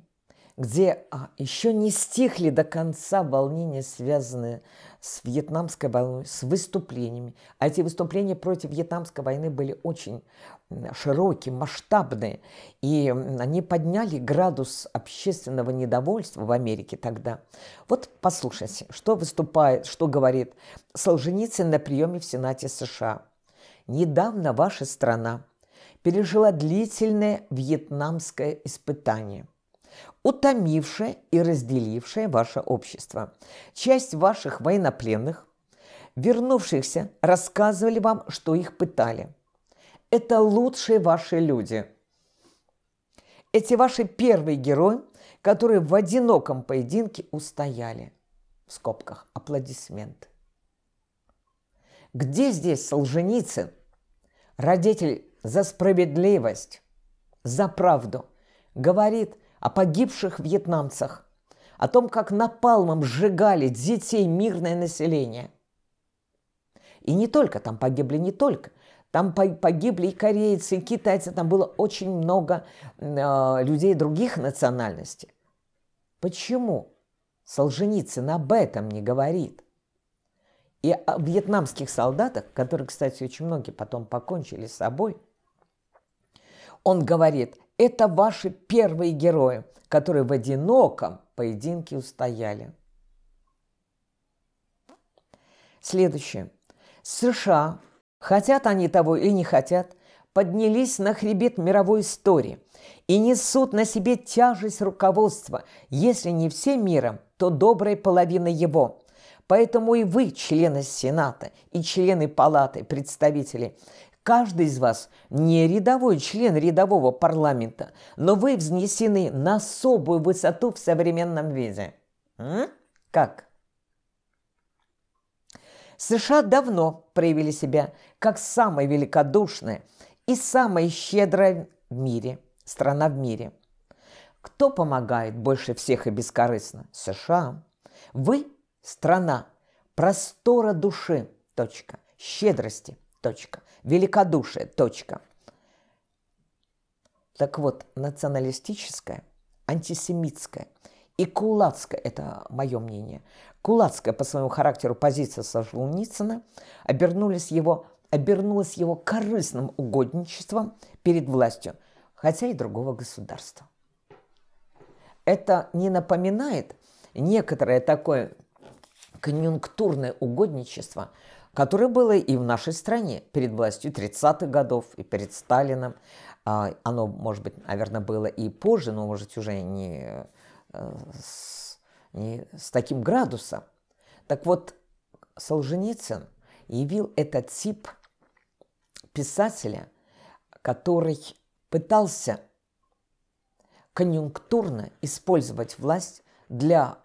где а, еще не стихли до конца волнения, связанные с с вьетнамской войной, с выступлениями. А эти выступления против вьетнамской войны были очень широкие, масштабные. И они подняли градус общественного недовольства в Америке тогда. Вот послушайте, что выступает, что говорит Солженицын на приеме в Сенате США. «Недавно ваша страна пережила длительное вьетнамское испытание утомившее и разделившее ваше общество. Часть ваших военнопленных, вернувшихся, рассказывали вам, что их пытали. Это лучшие ваши люди. Эти ваши первые герои, которые в одиноком поединке устояли. В скобках аплодисменты. Где здесь Солженицын, родитель за справедливость, за правду, говорит о погибших вьетнамцах, о том, как напалмом сжигали детей мирное население. И не только, там погибли не только. Там погибли и корейцы, и китайцы, там было очень много э, людей других национальностей. Почему Солженицын об этом не говорит? И о вьетнамских солдатах, которые, кстати, очень многие потом покончили с собой, он говорит, это ваши первые герои, которые в одиноком поединке устояли. Следующее. США, хотят они того или не хотят, поднялись на хребет мировой истории и несут на себе тяжесть руководства, если не всем миром, то доброй половиной его. Поэтому и вы, члены Сената и члены Палаты представителей, Каждый из вас не рядовой член рядового парламента, но вы взнесены на особую высоту в современном виде. М? Как? США давно проявили себя как самая великодушная и самая щедрая в мире, страна в мире. Кто помогает больше всех и бескорыстно? США. Вы – страна простора души, точка, щедрости, точка, Великодушие. Точка. Так вот, националистическое, антисемитское и кулацкое, это мое мнение, кулацкая по своему характеру позиция Солженицына обернулась его, обернулась его корыстным угодничеством перед властью, хотя и другого государства. Это не напоминает некоторое такое конъюнктурное угодничество – которое было и в нашей стране перед властью 30-х годов, и перед Сталином. А, оно, может быть, наверное, было и позже, но, может, уже не э, с, не с таким градусом. Так вот, Солженицын явил этот тип писателя, который пытался конъюнктурно использовать власть для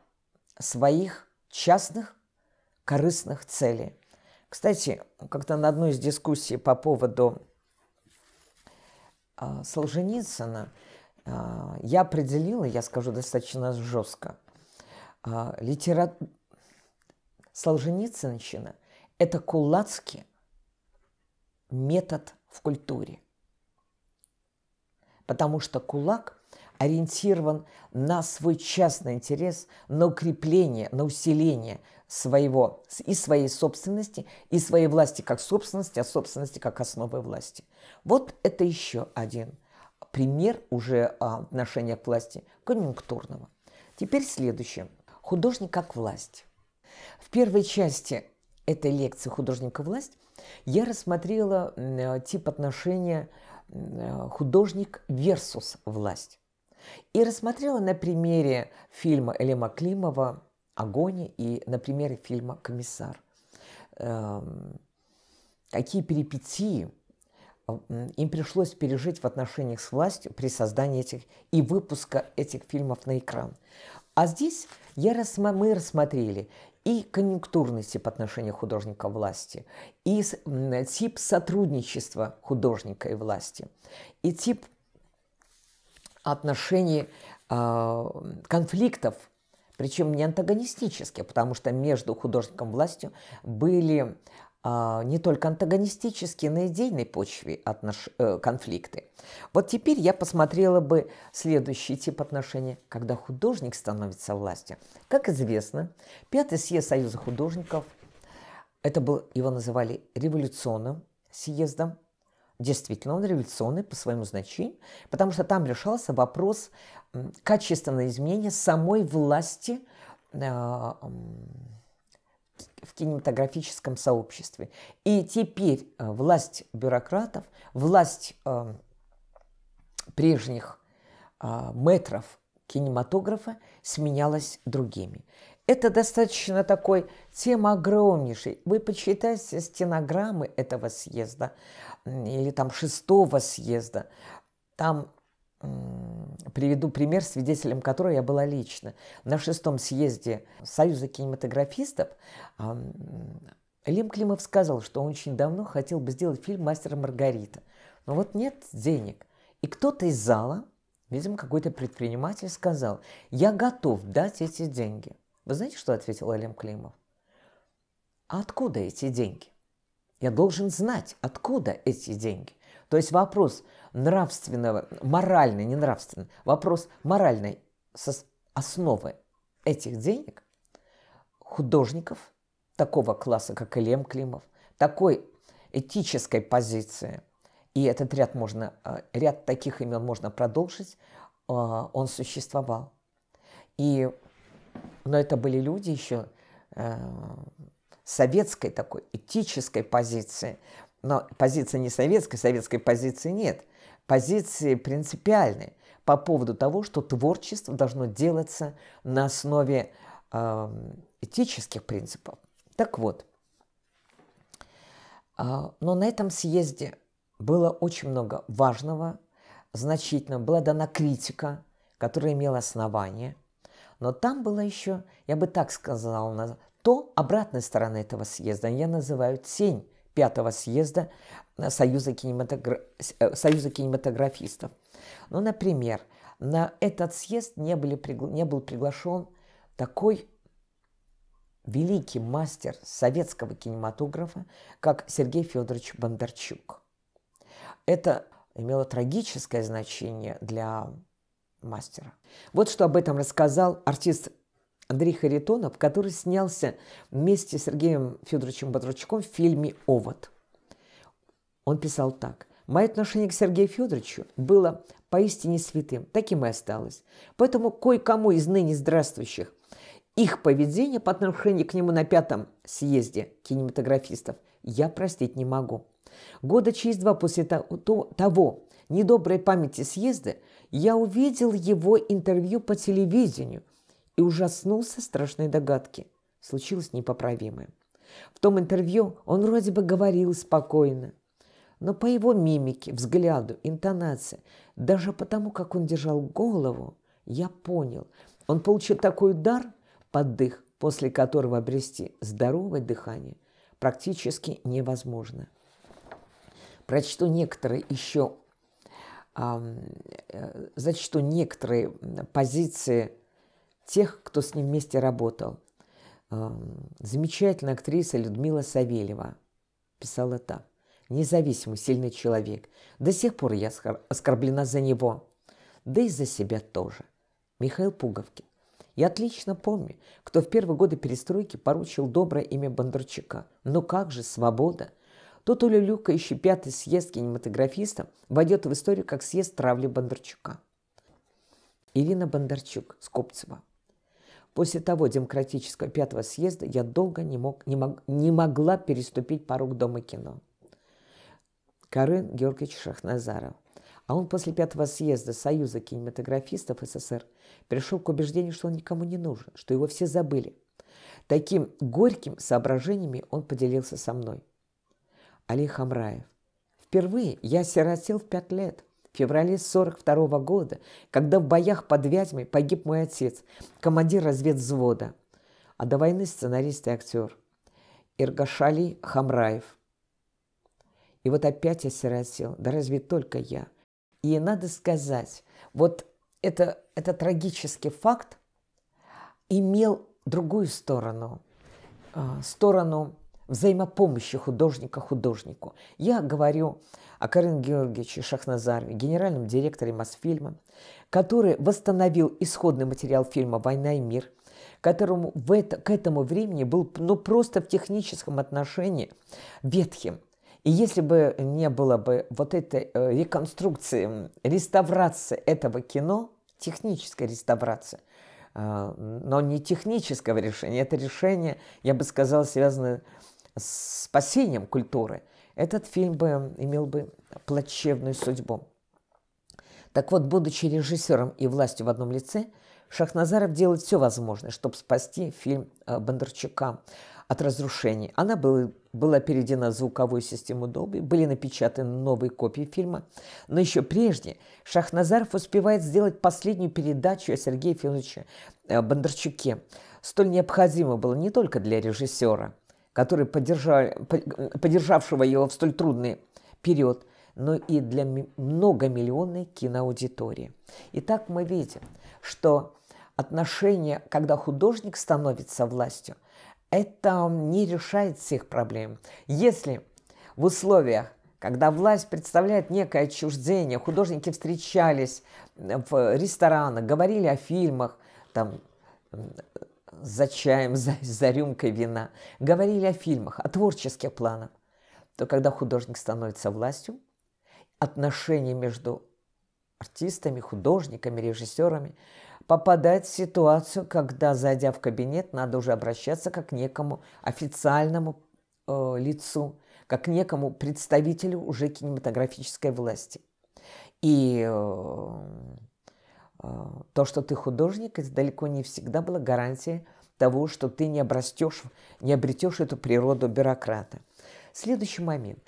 своих частных корыстных целей. Кстати, как-то на одной из дискуссий по поводу а, Солженицына а, я определила, я скажу достаточно жестко, э, а, литера... Солженицынщина – это кулацкий метод в культуре. Потому что кулак ориентирован на свой частный интерес, на укрепление, на усиление – своего, и своей собственности, и своей власти как собственности, а собственности как основы власти. Вот это еще один пример уже а, отношения к власти конъюнктурного. Теперь следующее. Художник как власть. В первой части этой лекции "Художник «Художника власть» я рассмотрела э, тип отношения э, художник versus власть. И рассмотрела на примере фильма Элема Климова Агоне и на примере фильма «Комиссар». Эм, какие перипетии э, им пришлось пережить в отношениях с властью при создании этих и выпуска этих фильмов на экран. А здесь я рассма- мы рассмотрели и конъюнктурный тип отношения художника власти, и тип сотрудничества художника и власти, и тип отношений э, конфликтов причем не антагонистически, потому что между художником и властью были а, не только антагонистические на идейной почве отнош... Э, конфликты. Вот теперь я посмотрела бы следующий тип отношений, когда художник становится властью. Как известно, Пятый съезд Союза художников, это был, его называли революционным съездом, Действительно, он революционный по своему значению, потому что там решался вопрос качественное изменение самой власти э, в кинематографическом сообществе. И теперь э, власть бюрократов, власть э, прежних метров кинематографа сменялась другими. Это достаточно такой тема огромнейшей. Вы почитайте стенограммы этого съезда или там шестого съезда. Там приведу пример, свидетелем которого я была лично. На шестом съезде Союза кинематографистов Лим Климов сказал, что он очень давно хотел бы сделать фильм «Мастера Маргарита». Но вот нет денег. И кто-то из зала, видимо, какой-то предприниматель сказал, я готов дать эти деньги. Вы знаете, что ответил Лим Климов? А откуда эти деньги? Я должен знать, откуда эти деньги. То есть вопрос – нравственного, моральной, не нравственной, вопрос моральной основы этих денег художников такого класса, как Ильям Климов, такой этической позиции, и этот ряд можно, э, ряд таких имен можно продолжить, э, он существовал. И, но это были люди еще э, советской такой этической позиции, но позиция не советская, советской позиции нет. Позиции принципиальны по поводу того, что творчество должно делаться на основе э, этических принципов. Так вот, э, но на этом съезде было очень много важного, значительного. Была дана критика, которая имела основание. Но там было еще, я бы так сказала, то обратной стороны этого съезда я называю тень пятого съезда э, Союза, кинематограф э, Союза кинематографистов. Ну, например, на этот съезд не, были, не был приглашен такой великий мастер советского кинематографа, как Сергей Федорович Бондарчук. Это имело трагическое значение для мастера. Вот что об этом рассказал артист Андрей Харитонов, который снялся вместе с Сергеем Федоровичем Бодручком в фильме «Овод». Он писал так. «Мое отношение к Сергею Федоровичу было поистине святым, таким и осталось. Поэтому кое-кому из ныне здравствующих их поведение по отношению к нему на пятом съезде кинематографистов я простить не могу. Года через два после того недоброй памяти съезда я увидел его интервью по телевидению – и ужаснулся страшной догадки. Случилось непоправимое. В том интервью он вроде бы говорил спокойно, но по его мимике, взгляду, интонации, даже потому, как он держал голову, я понял, он получил такой удар под дых, после которого обрести здоровое дыхание практически невозможно. Прочту некоторые еще, э, зачту некоторые позиции тех, кто с ним вместе работал. Эм, замечательная актриса Людмила Савельева писала так. Независимый, сильный человек. До сих пор я оскорблена за него. Да и за себя тоже. Михаил Пуговкин. Я отлично помню, кто в первые годы перестройки поручил доброе имя Бондарчука. Но как же свобода? Тот улюлюкающий пятый съезд кинематографистов войдет в историю как съезд травли Бондарчука. Ирина Бондарчук, Скопцева. После того демократического пятого съезда я долго не, мог, не, мог, не могла переступить порог Дома кино. Карен Георгиевич Шахназаров. А он после пятого съезда Союза кинематографистов СССР пришел к убеждению, что он никому не нужен, что его все забыли. Таким горьким соображениями он поделился со мной. Али Хамраев. Впервые я сиротел в пять лет феврале 42 года, когда в боях под Вязьмой погиб мой отец, командир разведвзвода, а до войны сценарист и актер Иргашали Хамраев. И вот опять я сиротел, да разве только я. И надо сказать, вот это, это трагический факт имел другую сторону, э, сторону взаимопомощи художника художнику. Я говорю о Карен Георгиевиче Шахназарове, генеральном директоре Мосфильма, который восстановил исходный материал фильма «Война и мир», которому в это, к этому времени был ну, просто в техническом отношении ветхим. И если бы не было бы вот этой э, реконструкции, реставрации этого кино, технической реставрации, э, но не технического решения, это решение, я бы сказала, связано спасением культуры, этот фильм бы имел бы плачевную судьбу. Так вот, будучи режиссером и властью в одном лице, Шахназаров делает все возможное, чтобы спасти фильм э, Бондарчука от разрушений. Она была, была переведена в звуковую систему Dolby, были напечатаны новые копии фильма. Но еще прежде Шахназаров успевает сделать последнюю передачу о Сергее Федоровиче э, Бондарчуке. Столь необходимо было не только для режиссера – который поддержал, поддержавшего его в столь трудный период, но и для многомиллионной киноаудитории. Итак, мы видим, что отношения, когда художник становится властью, это не решает всех проблем. Если в условиях когда власть представляет некое отчуждение, художники встречались в ресторанах, говорили о фильмах, там, за чаем, за, за рюмкой вина, говорили о фильмах, о творческих планах, то когда художник становится властью, отношения между артистами, художниками, режиссерами попадает в ситуацию, когда, зайдя в кабинет, надо уже обращаться как к некому официальному э, лицу, как к некому представителю уже кинематографической власти. И э, а, то, что ты художник, это далеко не всегда была гарантия того, что ты не, обрастешь, не обретешь эту природу бюрократа. Следующий момент.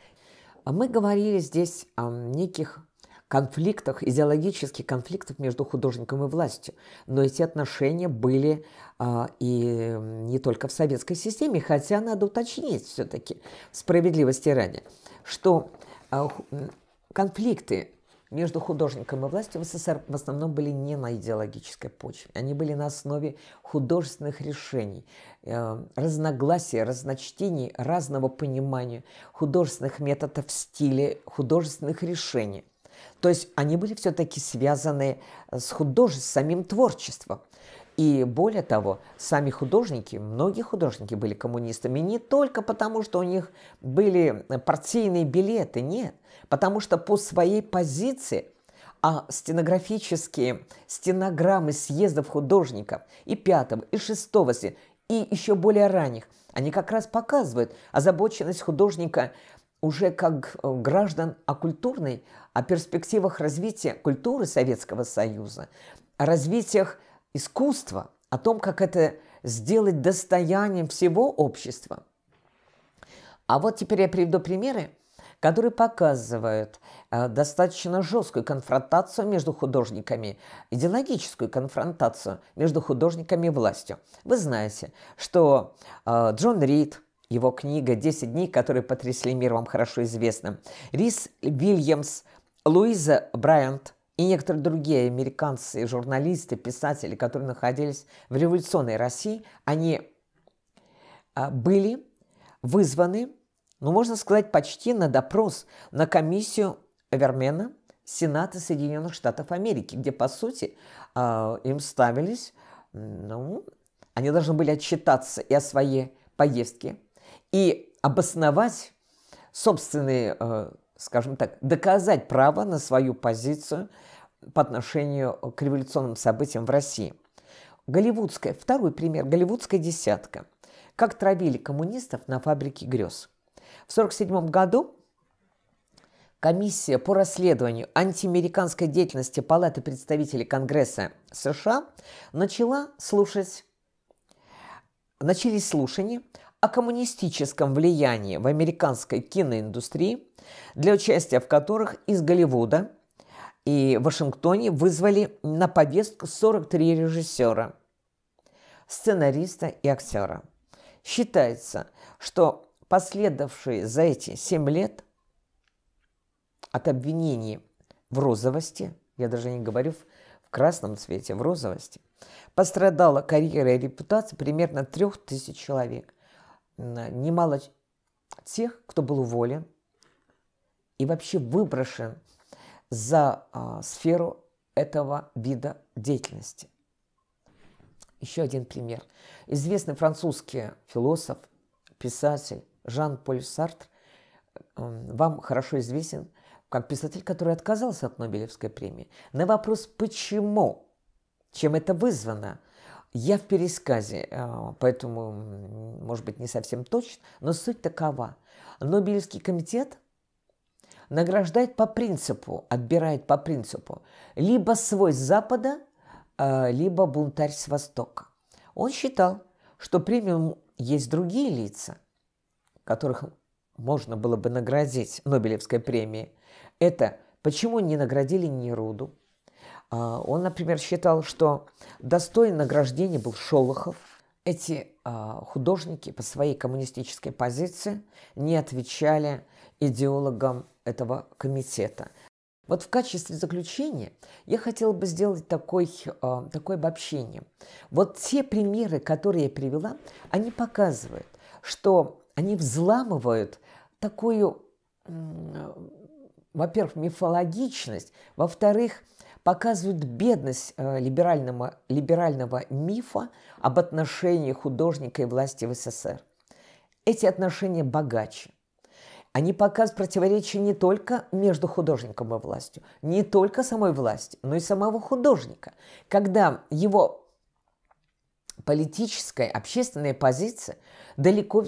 А мы говорили здесь о неких конфликтах, идеологических конфликтах между художником и властью. Но эти отношения были а, и не только в советской системе, хотя надо уточнить все-таки справедливости ради, что а, конфликты между художником и властью в СССР в основном были не на идеологической почве. Они были на основе художественных решений, э, разногласий, разночтений, разного понимания, художественных методов в художественных решений. То есть они были все-таки связаны с художеством, с самим творчеством. И более того, сами художники, многие художники были коммунистами не только потому, что у них были партийные билеты, нет – Потому что по своей позиции а стенографические стенограммы съездов художников и пятого, и шестого, и еще более ранних, они как раз показывают озабоченность художника уже как э, граждан о культурной, о перспективах развития культуры Советского Союза, о развитиях искусства, о том, как это сделать достоянием всего общества. А вот теперь я приведу примеры которые показывают э, достаточно жесткую конфронтацию между художниками, идеологическую конфронтацию между художниками и властью. Вы знаете, что э, Джон Рид – его книга «Десять дней, которые потрясли мир» вам хорошо известна. Рис Вильямс, Луиза Брайант и некоторые другие американцы, журналисты, писатели, которые находились в революционной России, они э, были вызваны ну, можно сказать, почти на допрос, на комиссию Вермена Сената Соединенных Штатов Америки, где, по сути, а, им ставились, ну, они должны были отчитаться и о своей поездке, и обосновать собственные, э, скажем так, доказать право на свою позицию по отношению к революционным событиям в России. Голливудская, второй пример, голливудская десятка. Как травили коммунистов на фабрике грез – в 1947 году комиссия по расследованию антиамериканской деятельности Палаты представителей Конгресса США начала слушать, начались слушания о коммунистическом влиянии в американской киноиндустрии, для участия в которых из Голливуда и Вашингтоне вызвали на повестку 43 режиссера, сценариста и актера. Считается, что последовавшие за эти семь лет от обвинений в розовости, я даже не говорю в красном цвете, в розовости, пострадала карьера и репутация примерно трех тысяч человек. Немало тех, кто был уволен и вообще выброшен за а, сферу этого вида деятельности. Еще один пример. Известный французский философ, писатель Жан-Поль Сартр вам хорошо известен как писатель, который отказался от Нобелевской премии. На вопрос «почему?», чем это вызвано, я в пересказе, а, поэтому, может быть, не совсем точно, но суть такова. Нобелевский комитет награждает по принципу, отбирает по принципу либо свой с Запада, а, либо бунтарь с Востока. Он считал, что премиум есть другие лица – которых можно было бы наградить Нобелевской премией, это почему не наградили Неруду. А, он, например, считал, что достоин награждения был Шолохов. Эти а, художники по своей коммунистической позиции не отвечали идеологам этого комитета. Вот в качестве заключения я хотела бы сделать такой, э, такое обобщение. Вот те примеры, которые я привела, они показывают, что они взламывают такую, во-первых, мифологичность, во-вторых, показывают бедность э, либерального, либерального мифа об отношении художника и власти в СССР. Эти отношения богаче. Они показывают противоречие не только между художником и властью, не только самой власти, но и самого художника. Когда его политическая, общественная позиция далеко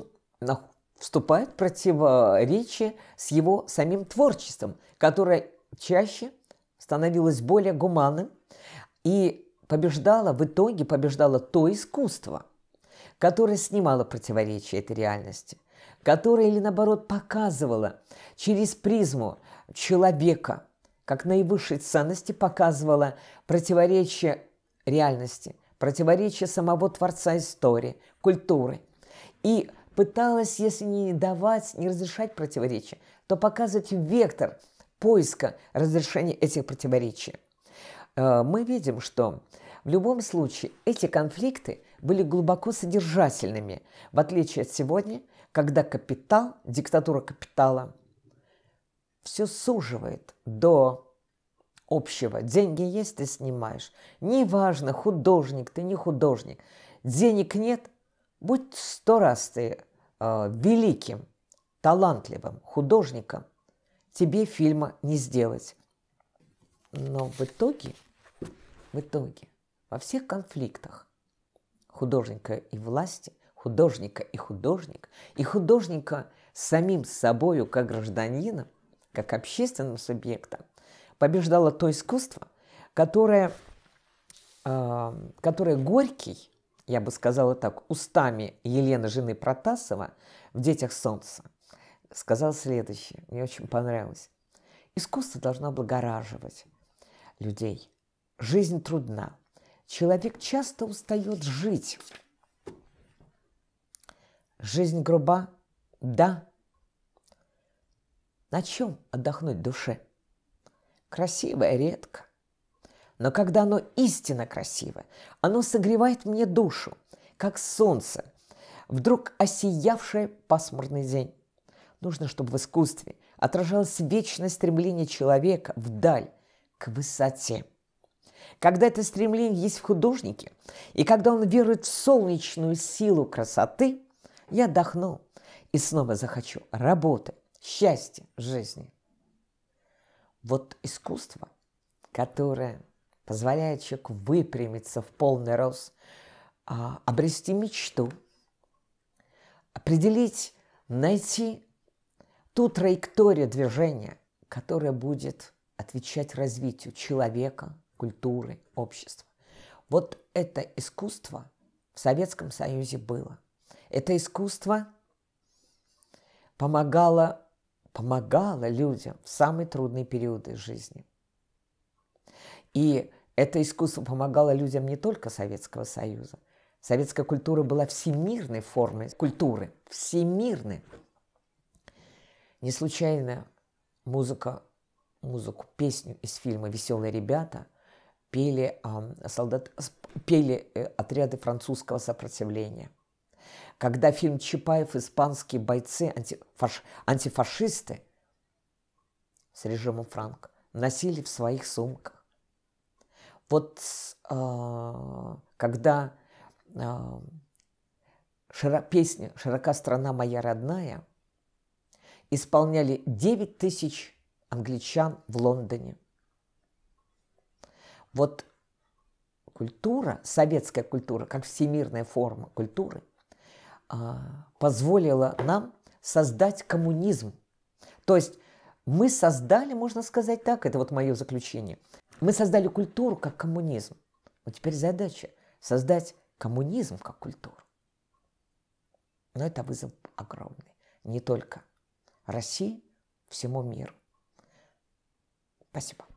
вступает в противоречие с его самим творчеством, которое чаще становилось более гуманным и побеждало в итоге, побеждало то искусство, которое снимало противоречие этой реальности, которое или наоборот показывало через призму человека, как наивысшей ценности показывало противоречие реальности, противоречие самого Творца истории, культуры. И пыталась, если не давать, не разрешать противоречия, то показывать вектор поиска разрешения этих противоречий. Э, мы видим, что в любом случае эти конфликты были глубоко содержательными, в отличие от сегодня, когда капитал, диктатура капитала, все суживает до общего. Деньги есть, ты снимаешь. Неважно, художник ты, не художник. Денег нет, Будь сто раз ты э, великим, талантливым художником, тебе фильма не сделать. Но в итоге, в итоге, во всех конфликтах художника и власти, художника и художник, и художника самим собою как гражданина, как общественным субъектом, побеждало то искусство, которое, э, которое Горький я бы сказала так, устами Елены, жены Протасова, в «Детях солнца», сказал следующее, мне очень понравилось. Искусство должно облагораживать людей. Жизнь трудна. Человек часто устает жить. Жизнь груба, да. На чем отдохнуть душе? Красивая редко но когда оно истинно красиво, оно согревает мне душу, как солнце, вдруг осиявшее пасмурный день. Нужно, чтобы в искусстве отражалось вечное стремление человека вдаль, к высоте. Когда это стремление есть в художнике, и когда он верует в солнечную силу красоты, я отдохну и снова захочу работы, счастья, жизни. Вот искусство, которое – позволяет человеку выпрямиться в полный рост, а, обрести мечту, определить, найти ту траекторию движения, которая будет отвечать развитию человека, культуры, общества. Вот это искусство в Советском Союзе было. Это искусство помогало, помогало людям в самые трудные периоды жизни. И это искусство помогало людям не только Советского Союза. Советская культура была всемирной формой культуры. Всемирной. Не случайно музыка, музыку, песню из фильма «Веселые ребята» пели, э, солдат, пели отряды французского сопротивления. Когда фильм «Чапаев. Испанские бойцы. Антифаш... Антифашисты» с режимом Франк носили в своих сумках вот а, когда а, песня «Широка страна моя родная» исполняли 9 тысяч англичан в Лондоне. Вот культура, советская культура, как всемирная форма культуры, а, позволила нам создать коммунизм. То есть мы создали, можно сказать так, это вот мое заключение, мы создали культуру как коммунизм. Вот теперь задача создать коммунизм как культуру. Но это вызов огромный. Не только России, всему миру. Спасибо.